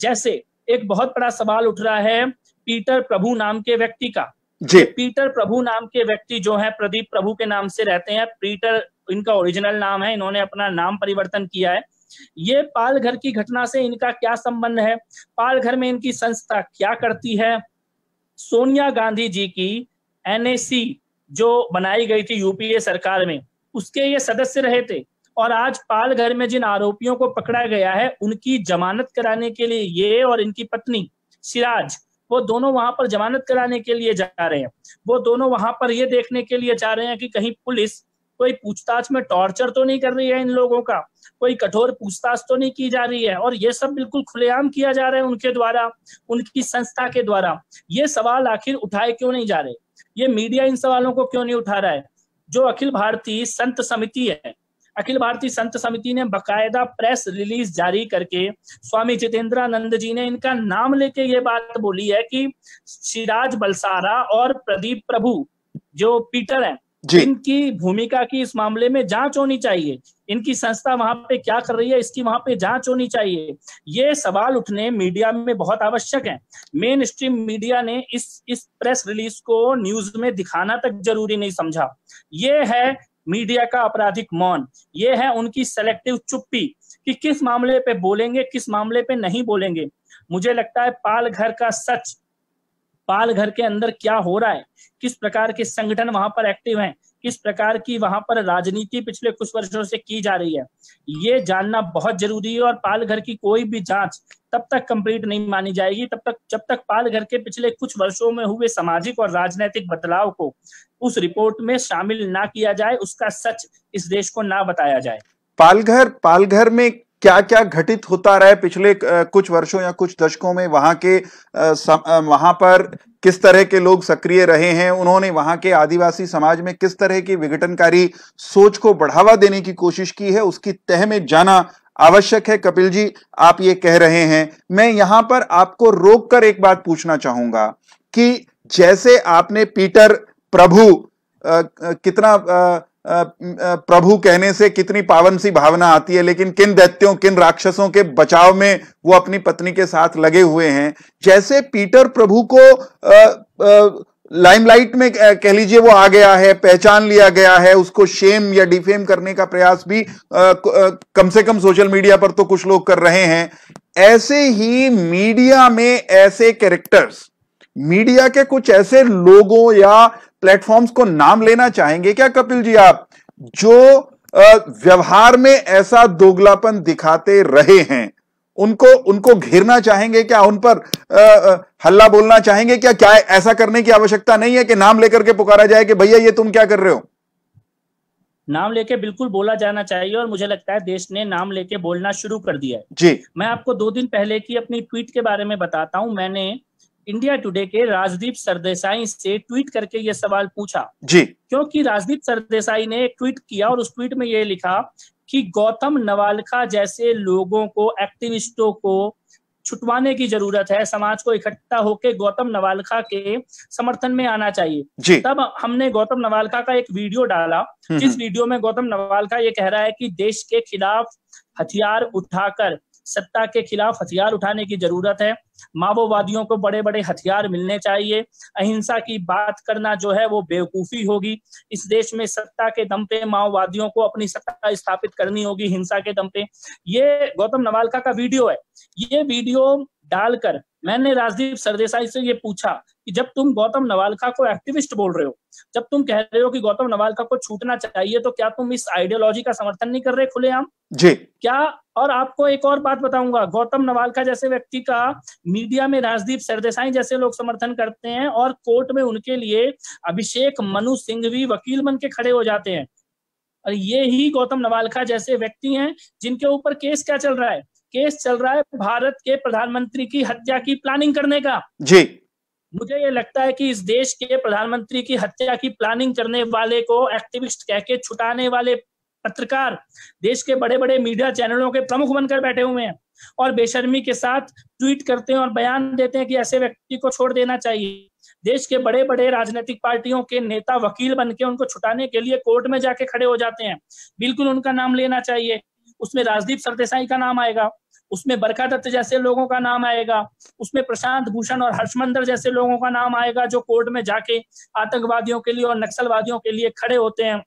जैसे एक बहुत बड़ा सवाल उठ रहा है पीटर प्रभु नाम के व्यक्ति का जी पीटर प्रभु नाम के व्यक्ति जो है प्रदीप प्रभु के नाम से रहते हैं पीटर इनका ओरिजिनल नाम है इन्होंने अपना नाम परिवर्तन किया है ये पालघर की घटना से इनका क्या संबंध है पालघर में इनकी संस्था क्या करती है सोनिया गांधी जी की एनएसी जो बनाई गई थी यूपीए सरकार में उसके ये सदस्य रहे थे और आज पालघर में जिन आरोपियों को पकड़ा गया है उनकी जमानत कराने के लिए ये और इनकी पत्नी सिराज वो दोनों वहां पर जमानत कराने के लिए जा रहे हैं वो दोनों वहां पर ये देखने के लिए जा रहे हैं कि कहीं पुलिस कोई पूछताछ में टॉर्चर तो नहीं कर रही है इन लोगों का कोई कठोर पूछताछ तो नहीं की जा रही है और ये सब बिल्कुल खुलेआम किया जा रहा है उनके द्वारा उनकी संस्था के द्वारा ये सवाल आखिर उठाए क्यों नहीं जा रहे ये मीडिया इन सवालों को क्यों नहीं उठा रहा है जो अखिल भारतीय संत समिति है अखिल भारतीय संत समिति ने बकायदा प्रेस रिलीज जारी करके स्वामी जितेंद्रानंद जी ने इनका नाम लेके ये बात बोली है कि सिराज बलसारा और प्रदीप प्रभु जो पीटर हैं इनकी भूमिका की इस मामले में जांच होनी चाहिए इनकी संस्था वहां पे क्या कर रही है इसकी वहां पे जांच होनी चाहिए ये सवाल उठने मीडिया में बहुत आवश्यक है मेन स्ट्रीम मीडिया ने इस इस प्रेस रिलीज को न्यूज में दिखाना तक जरूरी नहीं समझा ये है मीडिया का आपराधिक मौन ये है उनकी सेलेक्टिव चुप्पी कि किस मामले पे बोलेंगे किस मामले पे नहीं बोलेंगे मुझे लगता है पाल घर का सच पाल घर के अंदर क्या हो रहा है किस प्रकार के संगठन वहां पर एक्टिव हैं किस प्रकार की वहां पर राजनीति पिछले कुछ वर्षों से की जा रही है ये जानना बहुत जरूरी है और पाल घर की कोई भी जांच तब तक कंप्लीट नहीं मानी जाएगी तब तक जब तक पाल घर के पिछले कुछ वर्षों में हुए सामाजिक और राजनीतिक बदलाव को उस रिपोर्ट में शामिल ना किया जाए उसका सच इस देश को ना बताया जाए पालघर पालघर में क्या क्या घटित होता रहा है पिछले कुछ वर्षों या कुछ दशकों में वहां के वहां पर किस तरह के लोग सक्रिय रहे हैं उन्होंने वहां के आदिवासी समाज में किस तरह की विघटनकारी सोच को बढ़ावा देने की कोशिश की है उसकी तह में जाना आवश्यक है कपिल जी आप ये कह रहे हैं मैं यहां पर आपको रोक कर एक बात पूछना चाहूंगा कि जैसे आपने पीटर प्रभु आ, आ, कितना आ, प्रभु कहने से कितनी पावन सी भावना आती है लेकिन किन दैत्यों किन राक्षसों के बचाव में वो अपनी पत्नी के साथ लगे हुए हैं जैसे पीटर प्रभु को लाइमलाइट में कह लीजिए वो आ गया है पहचान लिया गया है उसको शेम या डिफेम करने का प्रयास भी आ, कम से कम सोशल मीडिया पर तो कुछ लोग कर रहे हैं ऐसे ही मीडिया में ऐसे कैरेक्टर्स मीडिया के कुछ ऐसे लोगों या प्लेटफॉर्म्स को नाम लेना चाहेंगे क्या कपिल जी आप जो व्यवहार में ऐसा दोगलापन दिखाते रहे हैं उनको उनको घेरना चाहेंगे क्या उन पर हल्ला बोलना चाहेंगे क्या क्या ऐसा करने की आवश्यकता नहीं है कि नाम लेकर के पुकारा जाए कि भैया ये तुम क्या कर रहे हो नाम लेके बिल्कुल बोला जाना चाहिए और मुझे लगता है देश ने नाम लेके बोलना शुरू कर दिया है जी मैं आपको दो दिन पहले की अपनी ट्वीट के बारे में बताता हूं मैंने इंडिया टुडे के राजदीप सरदेसाई से ट्वीट करके ये सवाल पूछा जी क्योंकि राजदीप सरदेसाई ने ट्वीट किया और उस ट्वीट में ये लिखा कि गौतम नवालखा जैसे लोगों को एक्टिविस्टों को छुटवाने की जरूरत है समाज को इकट्ठा होकर गौतम नवालखा के समर्थन में आना चाहिए जी। तब हमने गौतम नवालखा का एक वीडियो डाला हम्म, जिस हम्म। वीडियो में गौतम नवालखा ये कह रहा है कि देश के खिलाफ हथियार उठाकर सत्ता के खिलाफ हथियार उठाने की जरूरत है माओवादियों को बड़े बड़े हथियार मिलने चाहिए अहिंसा की बात करना जो है वो बेवकूफी होगी इस देश में सत्ता के दम पे माओवादियों को अपनी सत्ता स्थापित करनी होगी हिंसा के दम पे ये गौतम नवालका का वीडियो है ये वीडियो डालकर मैंने राजदीप सरदेसाई से ये पूछा कि जब तुम गौतम नवालखा को एक्टिविस्ट बोल रहे हो जब तुम कह रहे हो कि गौतम नवालखा को छूटना चाहिए तो क्या तुम इस आइडियोलॉजी का समर्थन नहीं कर रहे खुलेआम जी क्या और आपको एक और बात बताऊंगा गौतम नवालखा जैसे व्यक्ति का मीडिया में राजदीप सरदेसाई जैसे लोग समर्थन करते हैं और कोर्ट में उनके लिए अभिषेक मनु सिंह भी वकील बन के खड़े हो जाते हैं और ये ही गौतम नवालखा जैसे व्यक्ति हैं जिनके ऊपर केस क्या चल रहा है केस चल रहा है भारत के प्रधानमंत्री की हत्या की प्लानिंग करने का जी मुझे ये लगता है कि इस देश के प्रधानमंत्री की हत्या की प्लानिंग करने वाले को एक्टिविस्ट कह के छुटाने वाले पत्रकार देश के बड़े बड़े मीडिया चैनलों के प्रमुख बनकर बैठे हुए हैं और बेशर्मी के साथ ट्वीट करते हैं और बयान देते हैं कि ऐसे व्यक्ति को छोड़ देना चाहिए देश के बड़े बड़े राजनीतिक पार्टियों के नेता वकील बनके उनको छुटाने के लिए कोर्ट में जाके खड़े हो जाते हैं बिल्कुल उनका नाम लेना चाहिए उसमें राजदीप सरदेसाई का नाम आएगा उसमें बरखा दत्त जैसे लोगों का नाम आएगा उसमें प्रशांत भूषण और हर्षमंदर जैसे लोगों का नाम आएगा जो कोर्ट में जाके आतंकवादियों के लिए और नक्सलवादियों के लिए खड़े होते हैं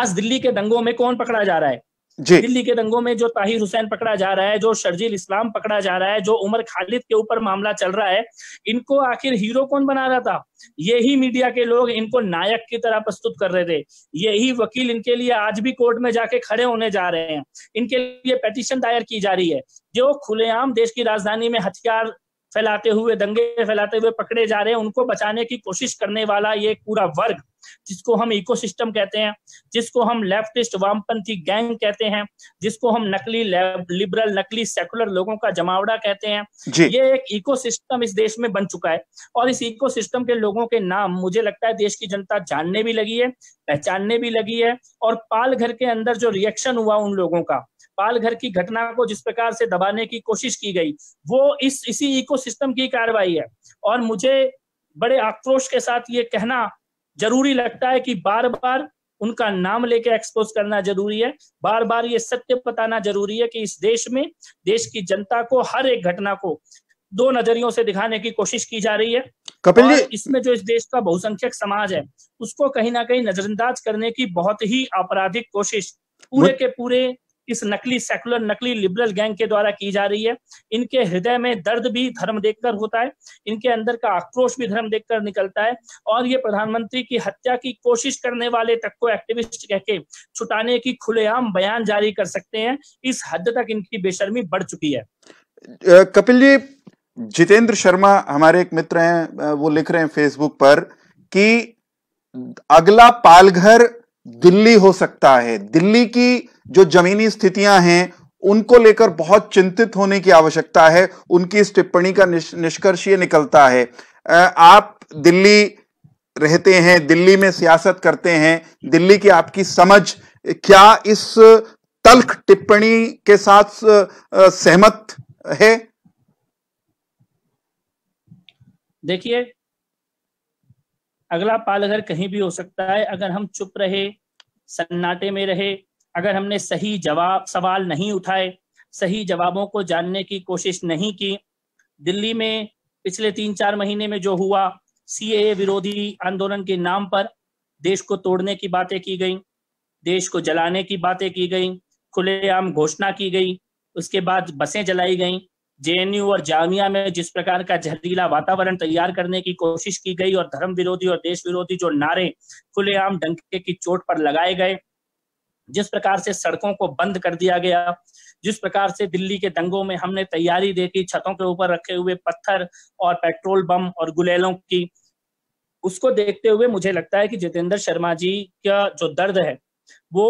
आज दिल्ली के दंगों में कौन पकड़ा जा रहा है दिल्ली के दंगों में जो ताहिर हुसैन पकड़ा जा रहा है जो शर्जील इस्लाम पकड़ा जा रहा है जो उमर खालिद के ऊपर मामला चल रहा है इनको आखिर हीरो कौन बना रहा था यही मीडिया के लोग इनको नायक की तरह प्रस्तुत कर रहे थे यही वकील इनके लिए आज भी कोर्ट में जाके खड़े होने जा रहे हैं इनके लिए पटिशन दायर की जा रही है जो खुलेआम देश की राजधानी में हथियार फैलाते हुए दंगे फैलाते हुए पकड़े जा रहे हैं उनको बचाने की कोशिश करने वाला ये पूरा वर्ग जिसको हम इकोसिस्टम कहते हैं जिसको हम लेफ्टिस्ट वामपंथी गैंग कहते हैं जिसको हम नकली लिबरल नकली सेकुलर लोगों का जमावड़ा कहते हैं ये एक इकोसिस्टम इस देश में बन चुका है और इस इकोसिस्टम के लोगों के नाम मुझे लगता है देश की जनता जानने भी लगी है पहचानने भी लगी है और पाल घर के अंदर जो रिएक्शन हुआ उन लोगों का पाल घर की घटना को जिस प्रकार से दबाने की कोशिश की गई वो इस इसी इकोसिस्टम की कार्रवाई है और मुझे बड़े आक्रोश के साथ ये कहना जरूरी लगता है कि बार बार उनका नाम लेके एक्सपोज करना जरूरी है बार बार ये सत्य बताना जरूरी है कि इस देश में देश की जनता को हर एक घटना को दो नजरियों से दिखाने की कोशिश की जा रही है कपिल जी इसमें जो इस देश का बहुसंख्यक समाज है उसको कहीं ना कहीं नजरअंदाज करने की बहुत ही आपराधिक कोशिश पूरे के पूरे इस नकली सेकुलर नकली लिबरल गैंग के द्वारा की जा रही है इनके हृदय में दर्द भी धर्म देखकर होता है इनके अंदर का आक्रोश भी धर्म देखकर निकलता है और ये प्रधानमंत्री की हत्या की कोशिश करने वाले तक को एक्टिविस्ट कह के छुटाने की खुलेआम बयान जारी कर सकते हैं इस हद तक इनकी बेशर्मी बढ़ चुकी है कपिल जी जितेंद्र शर्मा हमारे एक मित्र हैं वो लिख रहे हैं फेसबुक पर कि अगला पालघर दिल्ली हो सकता है दिल्ली की जो जमीनी स्थितियां हैं उनको लेकर बहुत चिंतित होने की आवश्यकता है उनकी इस टिप्पणी का निष्कर्ष ये निकलता है आप दिल्ली रहते हैं दिल्ली में सियासत करते हैं दिल्ली की आपकी समझ क्या इस तल्ख टिप्पणी के साथ सहमत है देखिए अगला पाल अगर कहीं भी हो सकता है अगर हम चुप रहे सन्नाटे में रहे अगर हमने सही जवाब सवाल नहीं उठाए सही जवाबों को जानने की कोशिश नहीं की दिल्ली में पिछले तीन चार महीने में जो हुआ सी विरोधी आंदोलन के नाम पर देश को तोड़ने की बातें की गई देश को जलाने की बातें की गई खुलेआम घोषणा की गई उसके बाद बसें जलाई गई जेएनयू और जामिया में जिस प्रकार का जहरीला वातावरण तैयार करने की कोशिश की गई और धर्म विरोधी और देश विरोधी जो नारे खुलेआम डंके की चोट पर लगाए गए जिस प्रकार से सड़कों को बंद कर दिया गया जिस प्रकार से दिल्ली के दंगों में हमने तैयारी देखी छतों के ऊपर रखे हुए पत्थर और पेट्रोल बम और गुलेलों की उसको देखते हुए मुझे लगता है कि जितेंद्र शर्मा जी का जो दर्द है वो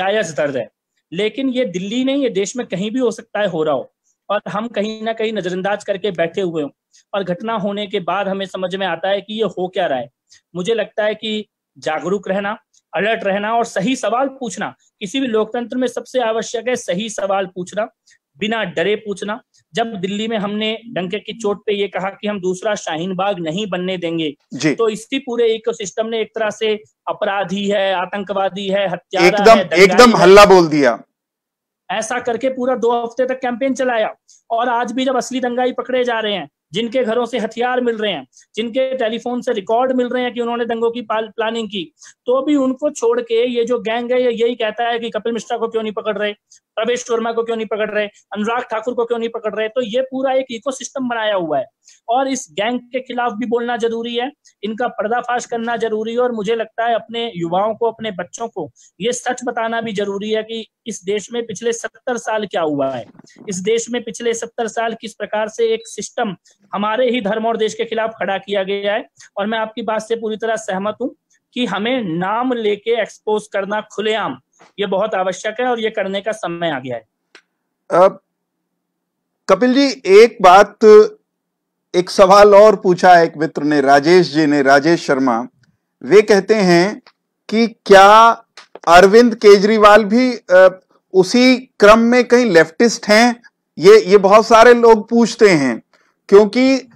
जायज दर्द है लेकिन ये दिल्ली नहीं ये देश में कहीं भी हो सकता है हो रहा हो और हम कहीं ना कहीं नजरअंदाज करके बैठे हुए हों और घटना होने के बाद हमें समझ में आता है कि ये हो क्या रहा है मुझे लगता है कि जागरूक रहना अलर्ट रहना और सही सवाल पूछना किसी भी लोकतंत्र में सबसे आवश्यक है सही सवाल पूछना बिना डरे पूछना जब दिल्ली में हमने डंके की चोट पे ये कहा कि हम दूसरा शाहीन बाग नहीं बनने देंगे तो इसी पूरे इकोसिस्टम ने एक तरह से अपराधी है आतंकवादी है हत्या एकदम एकदम हल्ला बोल दिया ऐसा करके पूरा दो हफ्ते तक कैंपेन चलाया और आज भी जब असली दंगाई पकड़े जा रहे हैं जिनके घरों से हथियार मिल रहे हैं जिनके टेलीफोन से रिकॉर्ड मिल रहे हैं कि उन्होंने दंगों की प्लानिंग की तो भी उनको छोड़ के ये जो गैंग है ये यही कहता है कि कपिल मिश्रा को क्यों नहीं पकड़ रहे प्रवेश शर्मा को क्यों नहीं पकड़ रहे अनुराग ठाकुर को क्यों नहीं पकड़ रहे तो ये पूरा एक इकोसिस्टम बनाया हुआ है और इस गैंग के खिलाफ भी बोलना जरूरी है इनका पर्दाफाश करना जरूरी है और मुझे लगता है अपने युवाओं को अपने बच्चों को ये सच बताना भी जरूरी है कि इस देश में पिछले सत्तर साल क्या हुआ है इस देश में पिछले सत्तर साल किस प्रकार से एक सिस्टम हमारे ही धर्म और देश के खिलाफ खड़ा किया गया है और मैं आपकी बात से पूरी तरह सहमत हूँ कि हमें नाम लेके एक्सपोज करना खुलेआम ये बहुत आवश्यक है और ये करने का समय आ गया है अब कपिल जी एक बात एक सवाल और पूछा एक मित्र ने राजेश जी ने राजेश शर्मा वे कहते हैं कि क्या अरविंद केजरीवाल भी उसी क्रम में कहीं लेफ्टिस्ट हैं ये ये बहुत सारे लोग पूछते हैं क्योंकि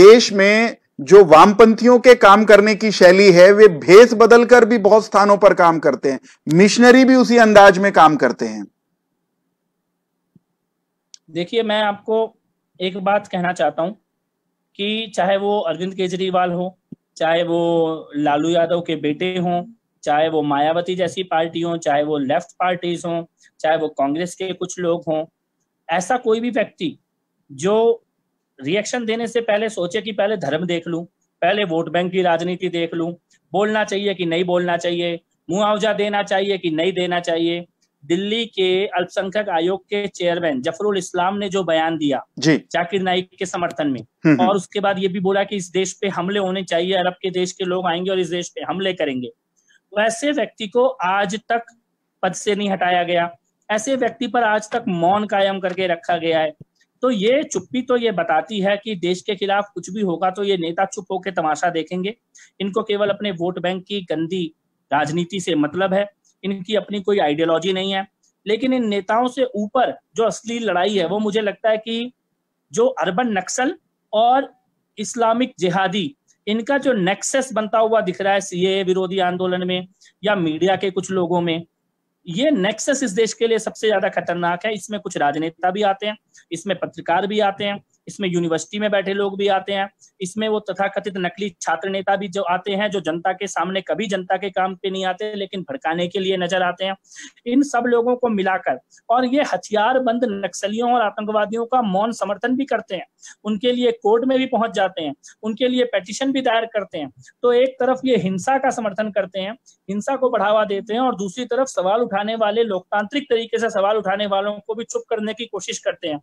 देश में जो वामपंथियों के काम करने की शैली है वे भेस बदलकर भी बहुत स्थानों पर काम करते हैं मिशनरी भी उसी अंदाज में काम करते हैं देखिए मैं आपको एक बात कहना चाहता हूं कि चाहे वो अरविंद केजरीवाल हो चाहे वो लालू यादव के बेटे हों चाहे वो मायावती जैसी पार्टी हो चाहे वो लेफ्ट पार्टीज हों चाहे वो कांग्रेस के कुछ लोग हों ऐसा कोई भी व्यक्ति जो रिएक्शन देने से पहले सोचे कि पहले धर्म देख लूं पहले वोट बैंक की राजनीति देख लूं बोलना चाहिए कि नहीं बोलना चाहिए मुआवजा देना चाहिए कि नहीं देना चाहिए दिल्ली के अल्पसंख्यक आयोग के चेयरमैन जफरुल इस्लाम ने जो बयान दिया जाकिर नाइक के समर्थन में हम्म, हम्म। और उसके बाद ये भी बोला कि इस देश पे हमले होने चाहिए अरब के देश के लोग आएंगे और इस देश पे हमले करेंगे तो ऐसे व्यक्ति को आज तक पद से नहीं हटाया गया ऐसे व्यक्ति पर आज तक मौन कायम करके रखा गया है तो ये चुप्पी तो ये बताती है कि देश के खिलाफ कुछ भी होगा तो ये नेता चुप होकर तमाशा देखेंगे इनको केवल अपने वोट बैंक की गंदी राजनीति से मतलब है इनकी अपनी कोई आइडियोलॉजी नहीं है लेकिन इन नेताओं से ऊपर जो असली लड़ाई है वो मुझे लगता है कि जो अर्बन नक्सल और इस्लामिक जिहादी इनका जो नेक्सेस बनता हुआ दिख रहा है सीए विरोधी आंदोलन में या मीडिया के कुछ लोगों में ये नेक्सस इस देश के लिए सबसे ज्यादा खतरनाक है इसमें कुछ राजनेता भी आते हैं इसमें पत्रकार भी आते हैं इसमें यूनिवर्सिटी में बैठे लोग भी आते हैं इसमें वो तथाकथित नकली छात्र नेता भी जो आते हैं जो जनता के सामने कभी जनता के काम पे नहीं आते लेकिन भड़काने के लिए नजर आते हैं इन सब लोगों को मिलाकर और ये हथियारबंद नक्सलियों और आतंकवादियों का मौन समर्थन भी करते हैं उनके लिए कोर्ट में भी पहुंच जाते हैं उनके लिए पेटिशन भी दायर करते हैं तो एक तरफ ये हिंसा का समर्थन करते हैं हिंसा को बढ़ावा देते हैं और दूसरी तरफ सवाल उठाने वाले लोकतांत्रिक तरीके से सवाल उठाने वालों को भी चुप करने की कोशिश करते हैं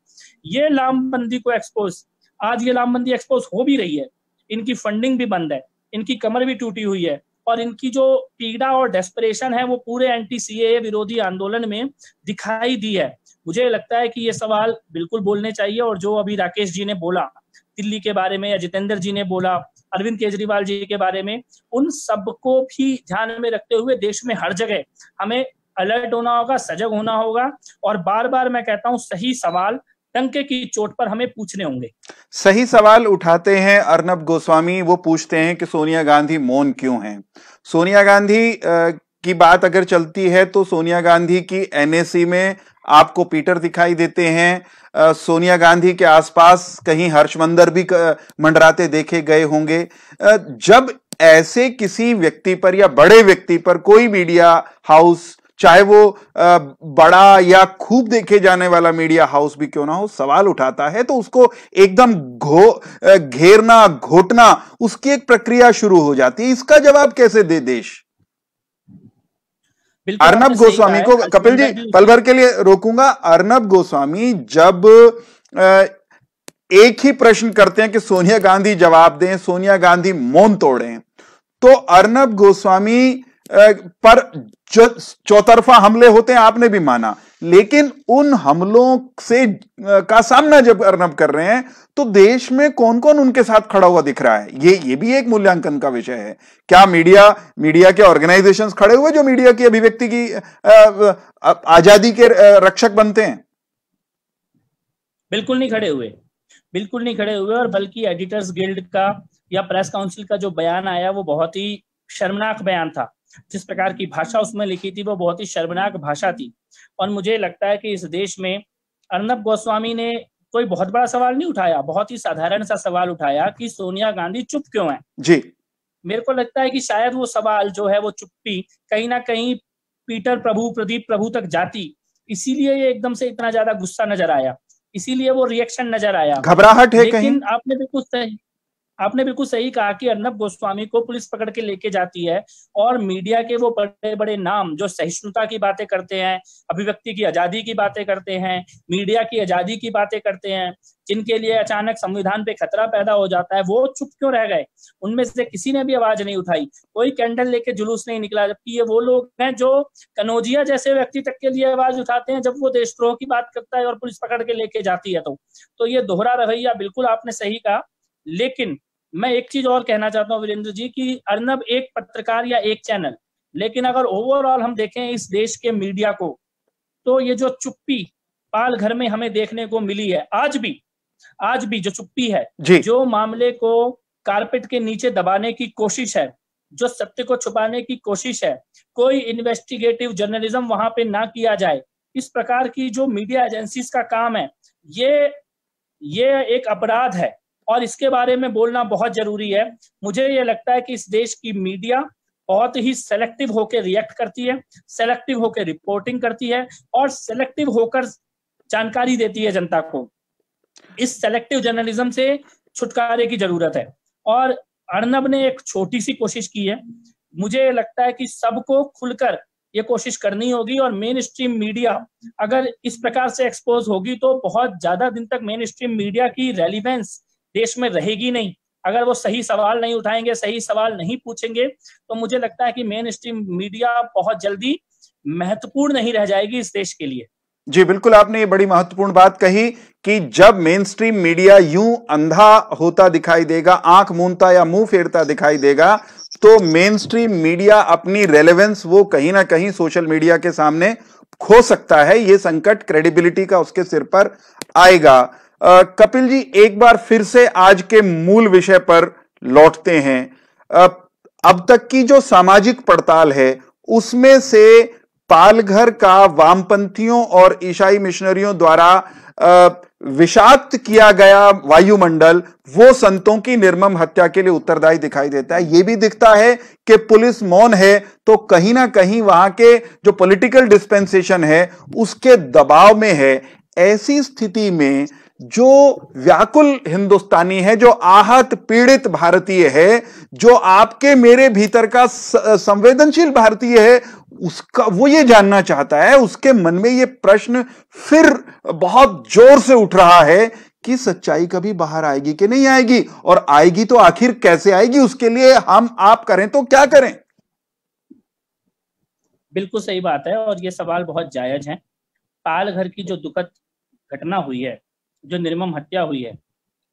ये लामबंदी को एक्सपोज आज ये लामबंदी एक्सपोज हो भी रही है इनकी फंडिंग भी बंद है इनकी कमर भी टूटी हुई है और इनकी जो पीड़ा और डेस्परेशन है वो पूरे एंटी सीए विरोधी आंदोलन में दिखाई दी है मुझे लगता है कि ये सवाल बिल्कुल बोलने चाहिए और जो अभी राकेश जी ने बोला दिल्ली के बारे में या जितेंद्र जी ने बोला अरविंद केजरीवाल जी के बारे में उन सबको भी ध्यान में रखते हुए देश में हर जगह हमें अलर्ट होना होगा सजग होना होगा और बार बार मैं कहता हूँ सही सवाल टंके की चोट पर हमें पूछने होंगे सही सवाल उठाते हैं अर्नब गोस्वामी वो पूछते हैं कि सोनिया गांधी मौन क्यों हैं सोनिया गांधी की बात अगर चलती है तो सोनिया गांधी की एनएसी में आपको पीटर दिखाई देते हैं सोनिया गांधी के आसपास कहीं हर्ष मंदर भी मंडराते देखे गए होंगे जब ऐसे किसी व्यक्ति पर या बड़े व्यक्ति पर कोई मीडिया हाउस आ, चाहे वो बड़ा या खूब देखे जाने वाला मीडिया हाउस भी क्यों ना हो सवाल उठाता है तो उसको एकदम घो घेरना घोटना उसकी एक प्रक्रिया शुरू हो जाती है इसका जवाब कैसे दे देश अर्नब गोस्वामी को कपिल जी पल भर के लिए रोकूंगा अर्नब गोस्वामी जब एक ही प्रश्न करते हैं कि सोनिया गांधी जवाब दें सोनिया गांधी मौन तोड़ें तो अर्नब गोस्वामी पर चौतरफा हमले होते हैं आपने भी माना लेकिन उन हमलों से का सामना जब अर्नब कर रहे हैं तो देश में कौन कौन उनके साथ खड़ा हुआ दिख रहा है ये ये भी एक मूल्यांकन का विषय है क्या मीडिया मीडिया के ऑर्गेनाइजेशंस खड़े हुए जो मीडिया की अभिव्यक्ति की आजादी के रक्षक बनते हैं बिल्कुल नहीं खड़े हुए बिल्कुल नहीं खड़े हुए और बल्कि एडिटर्स गिल्ड का या प्रेस काउंसिल का जो बयान आया वो बहुत ही शर्मनाक बयान था जिस प्रकार की भाषा उसमें लिखी थी वो बहुत ही शर्मनाक भाषा थी और मुझे लगता है कि इस देश में अर्नब गोस्वामी ने कोई बहुत बड़ा सवाल नहीं उठाया बहुत ही साधारण सा सवाल उठाया कि सोनिया गांधी चुप क्यों है जी मेरे को लगता है कि शायद वो सवाल जो है वो चुप्पी कहीं ना कहीं पीटर प्रभु प्रदीप प्रभु तक जाती इसीलिए ये एकदम से इतना ज्यादा गुस्सा नजर आया इसीलिए वो रिएक्शन नजर आया घबराहट है लेकिन कहीं? आपने बिल्कुल सही आपने बिल्कुल सही कहा कि अर्नब गोस्वामी को पुलिस पकड़ के लेके जाती है और मीडिया के वो बड़े बड़े नाम जो सहिष्णुता की बातें करते हैं अभिव्यक्ति की आजादी की बातें करते हैं मीडिया की आजादी की बातें करते हैं जिनके लिए अचानक संविधान पे खतरा पैदा हो जाता है वो चुप क्यों रह गए उनमें से किसी ने भी आवाज नहीं उठाई कोई कैंडल लेके जुलूस नहीं निकला जबकि ये वो लोग हैं जो कनौजिया जैसे व्यक्ति तक के लिए आवाज उठाते हैं जब वो देशद्रोह की बात करता है और पुलिस पकड़ के लेके जाती है तो, तो ये दोहरा रवैया बिल्कुल आपने सही कहा लेकिन मैं एक चीज और कहना चाहता हूँ वीरेंद्र जी कि अर्नब एक पत्रकार या एक चैनल लेकिन अगर ओवरऑल हम देखें इस देश के मीडिया को तो ये जो चुप्पी पाल घर में हमें देखने को मिली है आज भी आज भी जो चुप्पी है जो मामले को कारपेट के नीचे दबाने की कोशिश है जो सत्य को छुपाने की कोशिश है कोई इन्वेस्टिगेटिव जर्नलिज्म वहां पे ना किया जाए इस प्रकार की जो मीडिया एजेंसीज का काम है ये ये एक अपराध है और इसके बारे में बोलना बहुत जरूरी है मुझे ये लगता है कि इस देश की मीडिया बहुत ही सेलेक्टिव होकर रिएक्ट करती है सेलेक्टिव होकर रिपोर्टिंग करती है और सेलेक्टिव होकर जानकारी देती है जनता को इस सेलेक्टिव जर्नलिज्म से छुटकारे की जरूरत है और अर्नब ने एक छोटी सी कोशिश की है मुझे लगता है कि सबको खुलकर ये कोशिश करनी होगी और मेन स्ट्रीम मीडिया अगर इस प्रकार से एक्सपोज होगी तो बहुत ज्यादा दिन तक मेन स्ट्रीम मीडिया की रेलिवेंस देश में रहेगी नहीं अगर वो सही सवाल नहीं उठाएंगे सही सवाल नहीं पूछेंगे तो मुझे लगता है कि मेन स्ट्रीम मीडिया बहुत जल्दी महत्वपूर्ण नहीं रह जाएगी इस देश के लिए जी बिल्कुल आपने ये बड़ी महत्वपूर्ण बात कही कि जब मेन स्ट्रीम मीडिया यूं अंधा होता दिखाई देगा आंख मूनता या मुंह फेरता दिखाई देगा तो मेन स्ट्रीम मीडिया अपनी रेलेवेंस वो कहीं ना कहीं सोशल मीडिया के सामने खो सकता है ये संकट क्रेडिबिलिटी का उसके सिर पर आएगा कपिल जी एक बार फिर से आज के मूल विषय पर लौटते हैं अब तक की जो सामाजिक पड़ताल है उसमें से पालघर का वामपंथियों और ईसाई मिशनरियों द्वारा विषाक्त किया गया वायुमंडल वो संतों की निर्मम हत्या के लिए उत्तरदायी दिखाई देता है यह भी दिखता है कि पुलिस मौन है तो कहीं ना कहीं वहां के जो पॉलिटिकल डिस्पेंसेशन है उसके दबाव में है ऐसी स्थिति में जो व्याकुल हिंदुस्तानी है जो आहत पीड़ित भारतीय है जो आपके मेरे भीतर का संवेदनशील भारतीय है उसका वो ये जानना चाहता है उसके मन में ये प्रश्न फिर बहुत जोर से उठ रहा है कि सच्चाई कभी बाहर आएगी कि नहीं आएगी और आएगी तो आखिर कैसे आएगी उसके लिए हम आप करें तो क्या करें बिल्कुल सही बात है और ये सवाल बहुत जायज है पाल घर की जो दुखद घटना हुई है जो निर्मम हत्या हुई है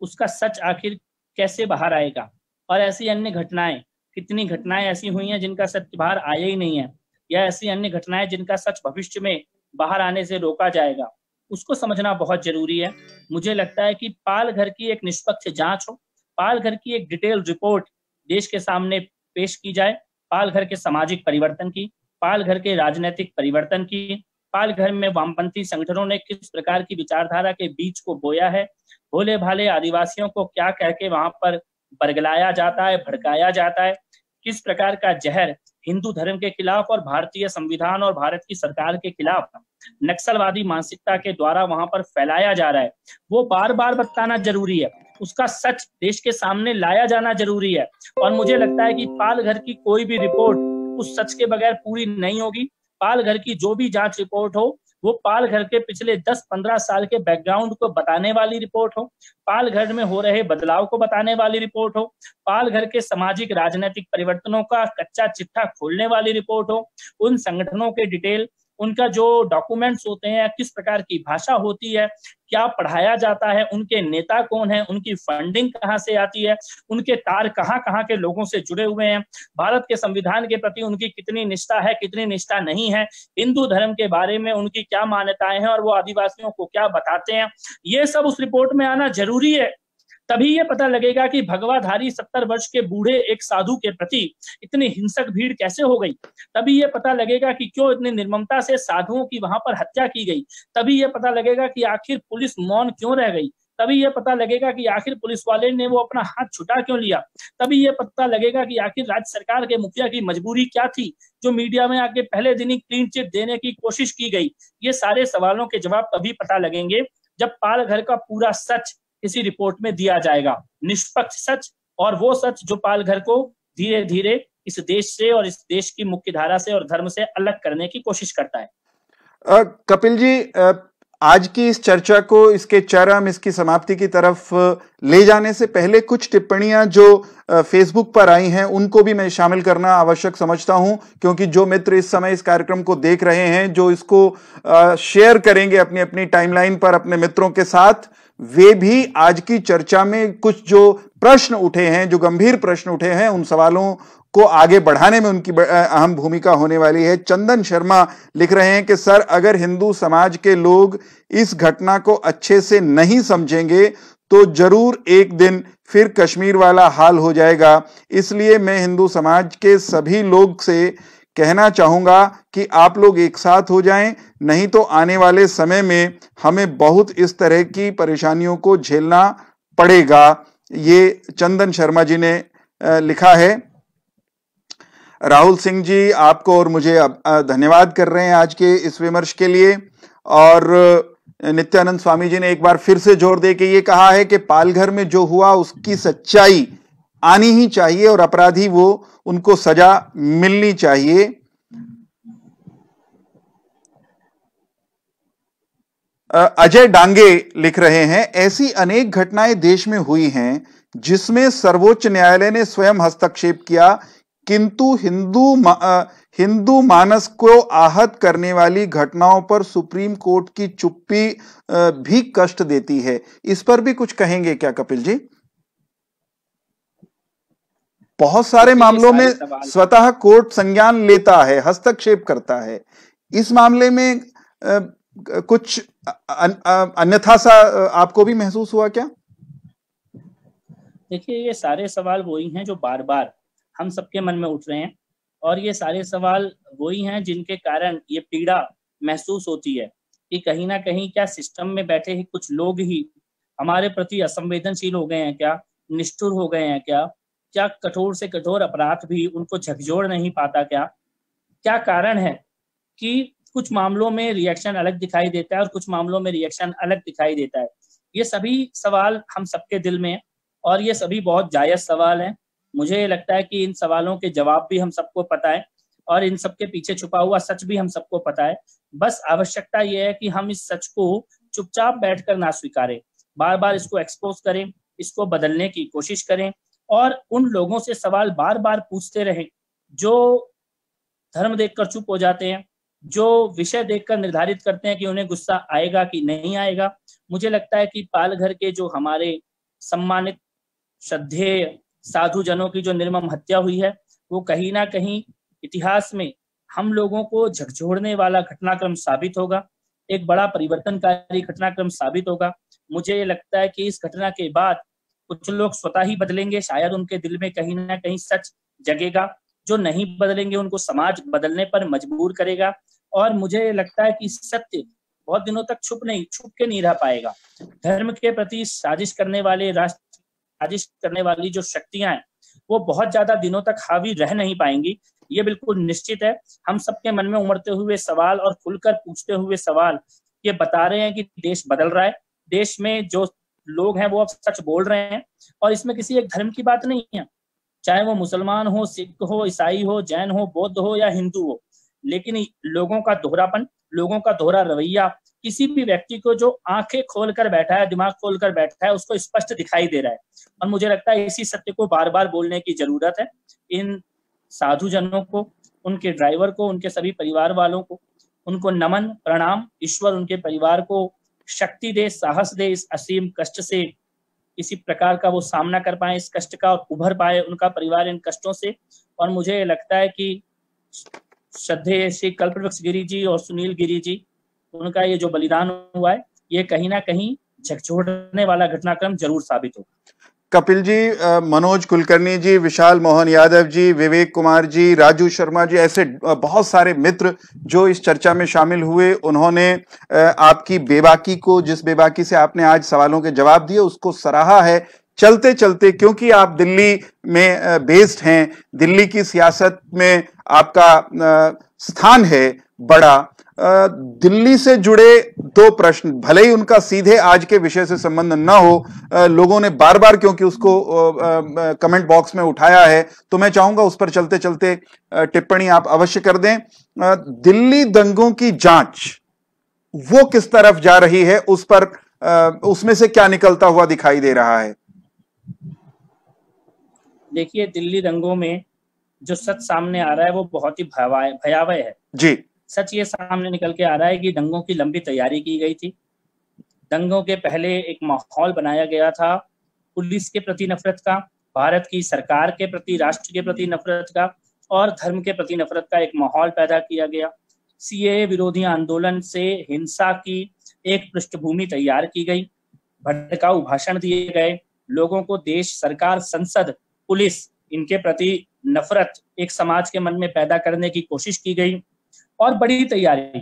उसका सच आखिर कैसे बाहर आएगा और ऐसी अन्य घटनाएं कितनी घटनाएं ऐसी हुई हैं जिनका सत्य बाहर आया ही नहीं है या ऐसी अन्य घटनाएं जिनका सच भविष्य में बाहर आने से रोका जाएगा उसको समझना बहुत जरूरी है मुझे लगता है कि पाल घर की एक निष्पक्ष जांच हो पाल घर की एक डिटेल रिपोर्ट देश के सामने पेश की जाए पाल घर के सामाजिक परिवर्तन की पाल घर के राजनीतिक परिवर्तन की पाल घर में वामपंथी संगठनों ने किस प्रकार की विचारधारा के बीच को बोया है भोले भाले आदिवासियों को क्या कह के वहां पर बरगलाया जाता है भड़काया जाता है किस प्रकार का जहर हिंदू धर्म के खिलाफ और भारतीय संविधान और भारत की सरकार के खिलाफ नक्सलवादी मानसिकता के द्वारा वहां पर फैलाया जा रहा है वो बार बार बताना जरूरी है उसका सच देश के सामने लाया जाना जरूरी है और मुझे लगता है कि पालघर की कोई भी रिपोर्ट उस सच के बगैर पूरी नहीं होगी पाल घर की जो भी जांच रिपोर्ट हो वो पाल घर के पिछले 10-15 साल के बैकग्राउंड को बताने वाली रिपोर्ट हो पाल घर में हो रहे बदलाव को बताने वाली रिपोर्ट हो पाल घर के सामाजिक राजनीतिक परिवर्तनों का कच्चा चिट्ठा खोलने वाली रिपोर्ट हो उन संगठनों के डिटेल उनका जो डॉक्यूमेंट्स होते हैं किस प्रकार की भाषा होती है क्या पढ़ाया जाता है उनके नेता कौन है उनकी फंडिंग कहाँ से आती है उनके तार कहाँ कहाँ के लोगों से जुड़े हुए हैं भारत के संविधान के प्रति उनकी कितनी निष्ठा है कितनी निष्ठा नहीं है हिंदू धर्म के बारे में उनकी क्या मान्यताएं हैं और वो आदिवासियों को क्या बताते हैं ये सब उस रिपोर्ट में आना जरूरी है तभी यह पता लगेगा कि भगवाधारी सत्तर वर्ष के बूढ़े एक साधु के प्रति इतनी हिंसक भीड़ कैसे हो गई तभी यह पता लगेगा कि क्यों इतनी निर्ममता से साधुओं की वहां पर हत्या की गई तभी यह पता लगेगा कि आखिर पुलिस मौन क्यों रह गई तभी यह पता लगेगा कि आखिर पुलिस वाले ने वो अपना हाथ छुटा क्यों लिया तभी यह पता लगेगा कि आखिर राज्य सरकार के मुखिया की मजबूरी क्या थी जो मीडिया में आके पहले दिन ही क्लीन चिट देने की कोशिश की गई ये सारे सवालों के जवाब तभी पता लगेंगे जब पाल घर का पूरा सच इसी रिपोर्ट में दिया जाएगा निष्पक्ष सच और वो सच जो पालघर को धीरे धीरे इस देश से और इस देश की मुख्य धारा से और धर्म से अलग करने की कोशिश करता है आ, कपिल जी आ, आज की इस चर्चा को इसके चरम इसकी समाप्ति की तरफ ले जाने से पहले कुछ टिप्पणियां जो फेसबुक पर आई हैं उनको भी मैं शामिल करना आवश्यक समझता हूं क्योंकि जो मित्र इस समय इस कार्यक्रम को देख रहे हैं जो इसको शेयर करेंगे अपनी अपनी टाइमलाइन पर अपने मित्रों के साथ वे भी आज की चर्चा में कुछ जो प्रश्न उठे हैं जो गंभीर प्रश्न उठे हैं उन सवालों को आगे बढ़ाने में उनकी अहम भूमिका होने वाली है चंदन शर्मा लिख रहे हैं कि सर अगर हिंदू समाज के लोग इस घटना को अच्छे से नहीं समझेंगे तो जरूर एक दिन फिर कश्मीर वाला हाल हो जाएगा इसलिए मैं हिंदू समाज के सभी लोग से कहना चाहूंगा कि आप लोग एक साथ हो जाएं नहीं तो आने वाले समय में हमें बहुत इस तरह की परेशानियों को झेलना पड़ेगा ये चंदन शर्मा जी ने लिखा है राहुल सिंह जी आपको और मुझे धन्यवाद कर रहे हैं आज के इस विमर्श के लिए और नित्यानंद स्वामी जी ने एक बार फिर से जोर दे के ये कहा है कि पालघर में जो हुआ उसकी सच्चाई आनी ही चाहिए और अपराधी वो उनको सजा मिलनी चाहिए अजय डांगे लिख रहे हैं ऐसी अनेक घटनाएं देश में हुई हैं जिसमें सर्वोच्च न्यायालय ने स्वयं हस्तक्षेप किया किंतु हिंदू हिंदू मानस को आहत करने वाली घटनाओं पर सुप्रीम कोर्ट की चुप्पी भी कष्ट देती है इस पर भी कुछ कहेंगे क्या कपिल जी बहुत सारे मामलों में स्वतः कोर्ट संज्ञान लेता है हस्तक्षेप करता है इस मामले में आ, कुछ अन्यथा सा आपको भी महसूस हुआ क्या देखिए ये सारे सवाल वही हैं जो बार बार हम सबके मन में उठ रहे हैं और ये सारे सवाल वही हैं जिनके कारण ये पीड़ा महसूस होती है कि कहीं ना कहीं क्या सिस्टम में बैठे ही कुछ लोग ही हमारे प्रति असंवेदनशील हो गए हैं क्या निष्ठुर हो गए हैं क्या क्या कठोर से कठोर अपराध भी उनको झकझोड़ नहीं पाता क्या क्या कारण है कि कुछ मामलों में रिएक्शन अलग दिखाई देता है और कुछ मामलों में रिएक्शन अलग दिखाई देता है ये सभी सवाल हम सबके दिल में है और ये सभी बहुत जायज सवाल हैं मुझे लगता है कि इन सवालों के जवाब भी हम सबको पता है और इन सबके पीछे छुपा हुआ सच भी हम सबको पता है बस आवश्यकता यह है कि हम इस सच को चुपचाप बैठकर ना स्वीकारें बार बार इसको एक्सपोज करें इसको बदलने की कोशिश करें और उन लोगों से सवाल बार बार पूछते रहें जो धर्म देखकर चुप हो जाते हैं जो विषय देखकर निर्धारित करते हैं कि उन्हें गुस्सा आएगा कि नहीं आएगा मुझे लगता है कि पालघर के जो हमारे सम्मानित श्रद्धेय साधु जनों की जो निर्मम हत्या हुई है वो कहीं ना कहीं इतिहास में हम लोगों को झकझोड़ने वाला घटनाक्रम साबित होगा एक बड़ा परिवर्तनकारी घटनाक्रम साबित होगा मुझे लगता है कि इस घटना के बाद कुछ लोग स्वतः ही बदलेंगे शायद उनके दिल में कहीं ना कहीं सच जगेगा जो नहीं बदलेंगे उनको समाज बदलने पर मजबूर करेगा और मुझे लगता है कि सत्य बहुत दिनों तक छुप नहीं छुप के नहीं रह पाएगा धर्म के प्रति साजिश करने वाले राष्ट्र साजिश करने वाली जो शक्तियां हैं वो बहुत ज्यादा दिनों तक हावी रह नहीं पाएंगी ये बिल्कुल निश्चित है हम सबके मन में उमड़ते हुए सवाल और खुलकर पूछते हुए सवाल ये बता रहे हैं कि देश बदल रहा है देश में जो लोग हैं वो अब सच बोल रहे हैं और इसमें किसी एक धर्म की बात नहीं है चाहे वो मुसलमान हो सिख हो ईसाई हो जैन हो बौद्ध हो या हिंदू हो लेकिन लोगों का दोहरापन लोगों का दोहरा रवैया किसी भी व्यक्ति को जो आंखें खोल कर बैठा है दिमाग खोल कर बैठा है उसको स्पष्ट दिखाई दे रहा है और मुझे लगता है इसी सत्य को बार बार बोलने की जरूरत है इन साधु जनों को उनके ड्राइवर को उनके सभी परिवार वालों को उनको नमन प्रणाम ईश्वर उनके परिवार को शक्ति दे साहस दे इस असीम कष्ट से किसी प्रकार का वो सामना कर पाए इस कष्ट का और उभर पाए उनका परिवार इन कष्टों से और मुझे लगता है कि श्रद्धे श्री कल्पवृक्ष गिरी जी और सुनील गिरी जी उनका ये जो बलिदान हुआ है ये कहीं ना कहीं झकझोड़ने वाला घटनाक्रम जरूर साबित होगा कपिल जी मनोज कुलकर्णी जी विशाल मोहन यादव जी विवेक कुमार जी राजू शर्मा जी ऐसे बहुत सारे मित्र जो इस चर्चा में शामिल हुए उन्होंने आपकी बेबाकी को जिस बेबाकी से आपने आज सवालों के जवाब दिए उसको सराहा है चलते चलते क्योंकि आप दिल्ली में बेस्ड हैं दिल्ली की सियासत में आपका स्थान है बड़ा दिल्ली से जुड़े दो प्रश्न भले ही उनका सीधे आज के विषय से संबंध ना हो लोगों ने बार बार क्योंकि उसको कमेंट बॉक्स में उठाया है तो मैं चाहूंगा उस पर चलते चलते टिप्पणी आप अवश्य कर दें दिल्ली दंगों की जांच वो किस तरफ जा रही है उस पर उसमें से क्या निकलता हुआ दिखाई दे रहा है देखिए दिल्ली दंगों में जो सच सामने आ रहा है वो बहुत ही भयावह है जी सच ये सामने निकल के आ रहा है कि दंगों की लंबी तैयारी की गई थी दंगों के पहले एक माहौल बनाया गया था पुलिस के प्रति नफरत का भारत की सरकार के प्रति राष्ट्र के प्रति नफरत का और धर्म के प्रति नफरत का एक माहौल पैदा किया गया सीए विरोधी आंदोलन से हिंसा की एक पृष्ठभूमि तैयार की गई भड़काऊ भाषण दिए गए लोगों को देश सरकार संसद पुलिस इनके प्रति नफरत एक समाज के मन में पैदा करने की कोशिश की गई और बड़ी तैयारी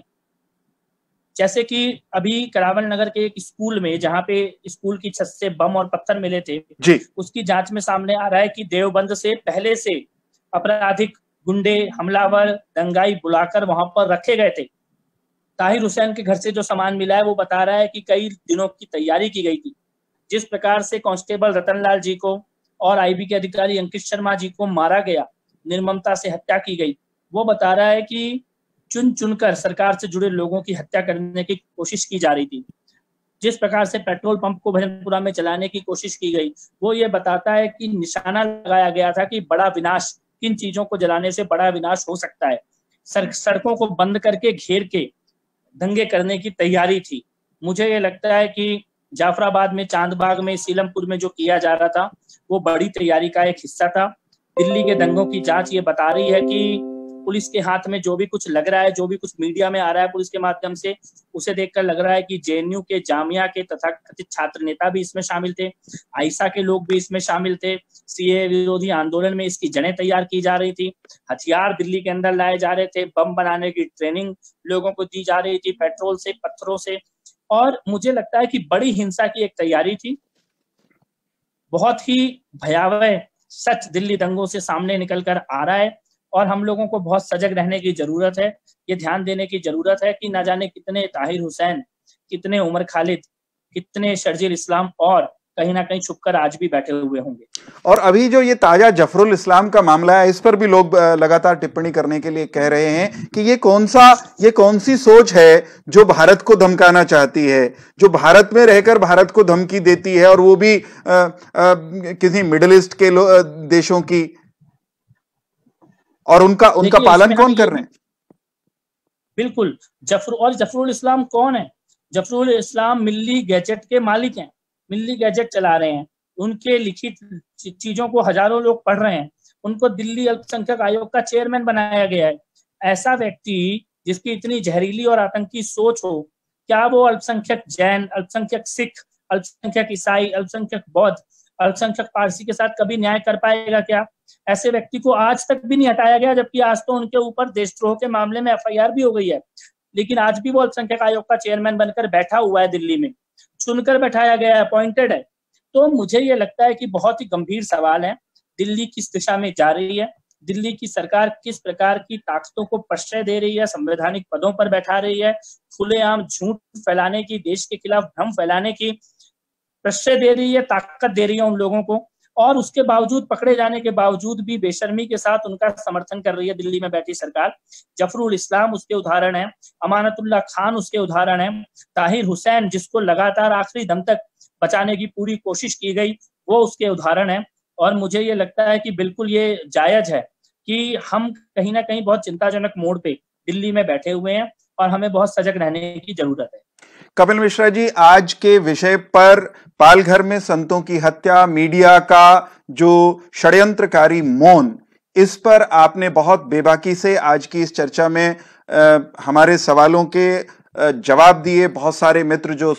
जैसे कि अभी करावल नगर के एक स्कूल में जहां पे स्कूल की छत से बम और पत्थर मिले थे जी। उसकी जांच में सामने आ रहा है कि देवबंद से पहले से आपराधिक गुंडे हमलावर दंगाई बुलाकर वहां पर रखे गए थे ताहिर हुसैन के घर से जो सामान मिला है वो बता रहा है कि कई दिनों की तैयारी की गई थी जिस प्रकार से कांस्टेबल रतनलाल जी को और आईबी के अधिकारी अंकित शर्मा जी को मारा गया निर्ममता से हत्या की गई वो बता रहा है कि चुन चुनकर सरकार से जुड़े लोगों की हत्या करने की कोशिश की जा रही थी जिस प्रकार से पेट्रोल पंप को भजनपुरा में चलाने की कोशिश की गई वो ये बताता है कि निशाना लगाया गया था कि बड़ा विनाश किन चीजों को जलाने से बड़ा विनाश हो सकता है सड़कों को बंद करके घेर के दंगे करने की तैयारी थी मुझे ये लगता है कि जाफराबाद में चांदबाग में सीलमपुर में जो किया जा रहा था वो बड़ी तैयारी का एक हिस्सा था दिल्ली के दंगों की जांच ये बता रही है कि पुलिस के हाथ में जो भी कुछ लग रहा है जो भी कुछ मीडिया में आ रहा है पुलिस के माध्यम से उसे देखकर लग रहा है कि जेएनयू के जामिया के तथा कथित छात्र नेता भी इसमें शामिल थे आइसा के लोग भी इसमें शामिल थे सीए विरोधी आंदोलन में इसकी जड़ें तैयार की जा रही थी हथियार दिल्ली के अंदर लाए जा रहे थे बम बनाने की ट्रेनिंग लोगों को दी जा रही थी पेट्रोल से पत्थरों से और मुझे लगता है कि बड़ी हिंसा की एक तैयारी थी बहुत ही भयावह सच दिल्ली दंगों से सामने निकल कर आ रहा है और हम लोगों को बहुत सजग रहने की जरूरत है ये ध्यान देने की जरूरत है कि ना जाने कितने ताहिर हुसैन कितने उमर खालिद कितने शर्जील इस्लाम और कहीं ना कहीं छुपकर आज भी बैठे हुए होंगे और अभी जो ये ताजा जफरुल इस्लाम का मामला है इस पर भी लोग लगातार टिप्पणी करने के लिए कह रहे हैं कि ये कौन सा ये कौन सी सोच है जो भारत को धमकाना चाहती है जो भारत में रहकर भारत को धमकी देती है और वो भी आ, आ, किसी मिडल ईस्ट के देशों की और उनका उनका पालन कौन कर रहे हैं बिल्कुल जफर और जफरुल इस्लाम कौन है जफरुल इस्लाम मिल्ली गैजेट के मालिक हैं मिल्ली गैजेट चला रहे हैं उनके लिखित चीजों को हजारों लोग पढ़ रहे हैं उनको दिल्ली अल्पसंख्यक आयोग का चेयरमैन बनाया गया है ऐसा व्यक्ति जिसकी इतनी जहरीली और आतंकी सोच हो क्या वो अल्पसंख्यक जैन अल्पसंख्यक सिख अल्पसंख्यक ईसाई अल्पसंख्यक बौद्ध अल्पसंख्यक पारसी के साथ कभी न्याय कर पाएगा क्या ऐसे व्यक्ति को आज तक भी नहीं हटाया गया जबकि आज तो उनके ऊपर देशद्रोह के मामले में एफ भी हो गई है लेकिन आज भी वो अल्पसंख्यक आयोग का चेयरमैन बनकर बैठा हुआ है दिल्ली में चुनकर बैठाया गया है अपॉइंटेड है तो मुझे ये लगता है कि बहुत ही गंभीर सवाल है दिल्ली किस दिशा में जा रही है दिल्ली की सरकार किस प्रकार की ताकतों को प्रश्रय दे रही है संवैधानिक पदों पर बैठा रही है खुलेआम झूठ फैलाने की देश के खिलाफ भ्रम फैलाने की रस्से दे रही है ताकत दे रही है उन लोगों को और उसके बावजूद पकड़े जाने के बावजूद भी बेशर्मी के साथ उनका समर्थन कर रही है दिल्ली में बैठी सरकार जफरुल इस्लाम उसके उदाहरण है अमानतुल्ला खान उसके उदाहरण है ताहिर हुसैन जिसको लगातार आखिरी दम तक बचाने की पूरी कोशिश की गई वो उसके उदाहरण है और मुझे ये लगता है कि बिल्कुल ये जायज है कि हम कहीं ना कहीं बहुत चिंताजनक मोड़ पे दिल्ली में बैठे हुए हैं और हमें बहुत सजग रहने की जरूरत है कपिल मिश्रा जी आज के विषय पर पालघर में संतों की हत्या मीडिया का जो षड्यंत्रकारी मौन इस पर आपने बहुत बेबाकी से आज की इस चर्चा में आ, हमारे सवालों के जवाब दिए बहुत सारे मित्र जो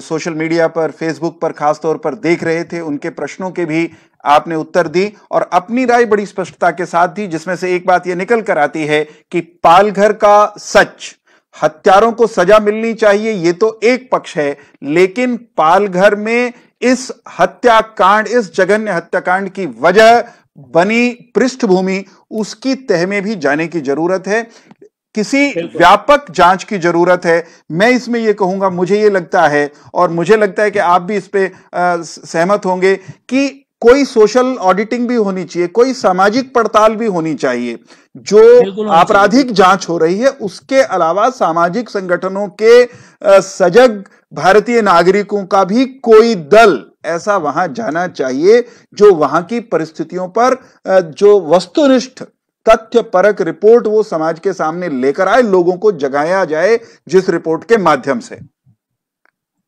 सोशल मीडिया पर फेसबुक पर खास तौर पर देख रहे थे उनके प्रश्नों के भी आपने उत्तर दी और अपनी राय बड़ी स्पष्टता के साथ दी जिसमें से एक बात यह निकल कर आती है कि पालघर का सच हत्यारों को सजा मिलनी चाहिए ये तो एक पक्ष है लेकिन पालघर में इस हत्याकांड इस जघन्य हत्याकांड की वजह बनी पृष्ठभूमि उसकी तह में भी जाने की जरूरत है किसी व्यापक जांच की जरूरत है मैं इसमें यह कहूंगा मुझे ये लगता है और मुझे लगता है कि आप भी इस पर सहमत होंगे कि कोई सोशल ऑडिटिंग भी होनी चाहिए कोई सामाजिक पड़ताल भी होनी चाहिए जो आपराधिक जांच हो रही है उसके अलावा सामाजिक संगठनों के सजग भारतीय नागरिकों का भी कोई दल ऐसा वहां जाना चाहिए जो वहां की परिस्थितियों पर जो वस्तुनिष्ठ तथ्य परक रिपोर्ट वो समाज के सामने लेकर आए लोगों को जगाया जाए जिस रिपोर्ट के माध्यम से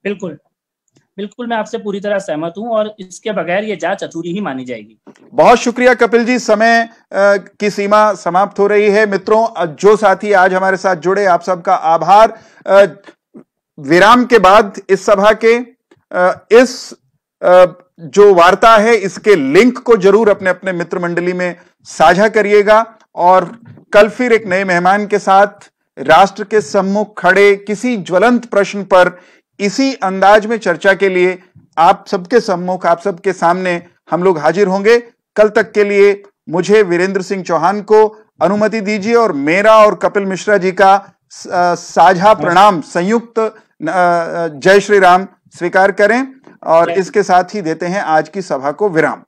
बिल्कुल बिल्कुल मैं आपसे पूरी तरह सहमत हूं और इसके बगैर ये जांच अधूरी ही मानी जाएगी बहुत शुक्रिया कपिल जी समय की सीमा समाप्त हो रही है मित्रों जो साथी आज हमारे साथ जुड़े आप सबका आभार विराम के बाद इस सभा के इस जो वार्ता है इसके लिंक को जरूर अपने अपने मित्र मंडली में साझा करिएगा और कल फिर एक नए मेहमान के साथ राष्ट्र के सम्मुख खड़े किसी ज्वलंत प्रश्न पर इसी अंदाज में चर्चा के लिए आप सबके सम्मुख आप सबके सामने हम लोग हाजिर होंगे कल तक के लिए मुझे वीरेंद्र सिंह चौहान को अनुमति दीजिए और मेरा और कपिल मिश्रा जी का साझा प्रणाम संयुक्त जय श्री राम स्वीकार करें और इसके साथ ही देते हैं आज की सभा को विराम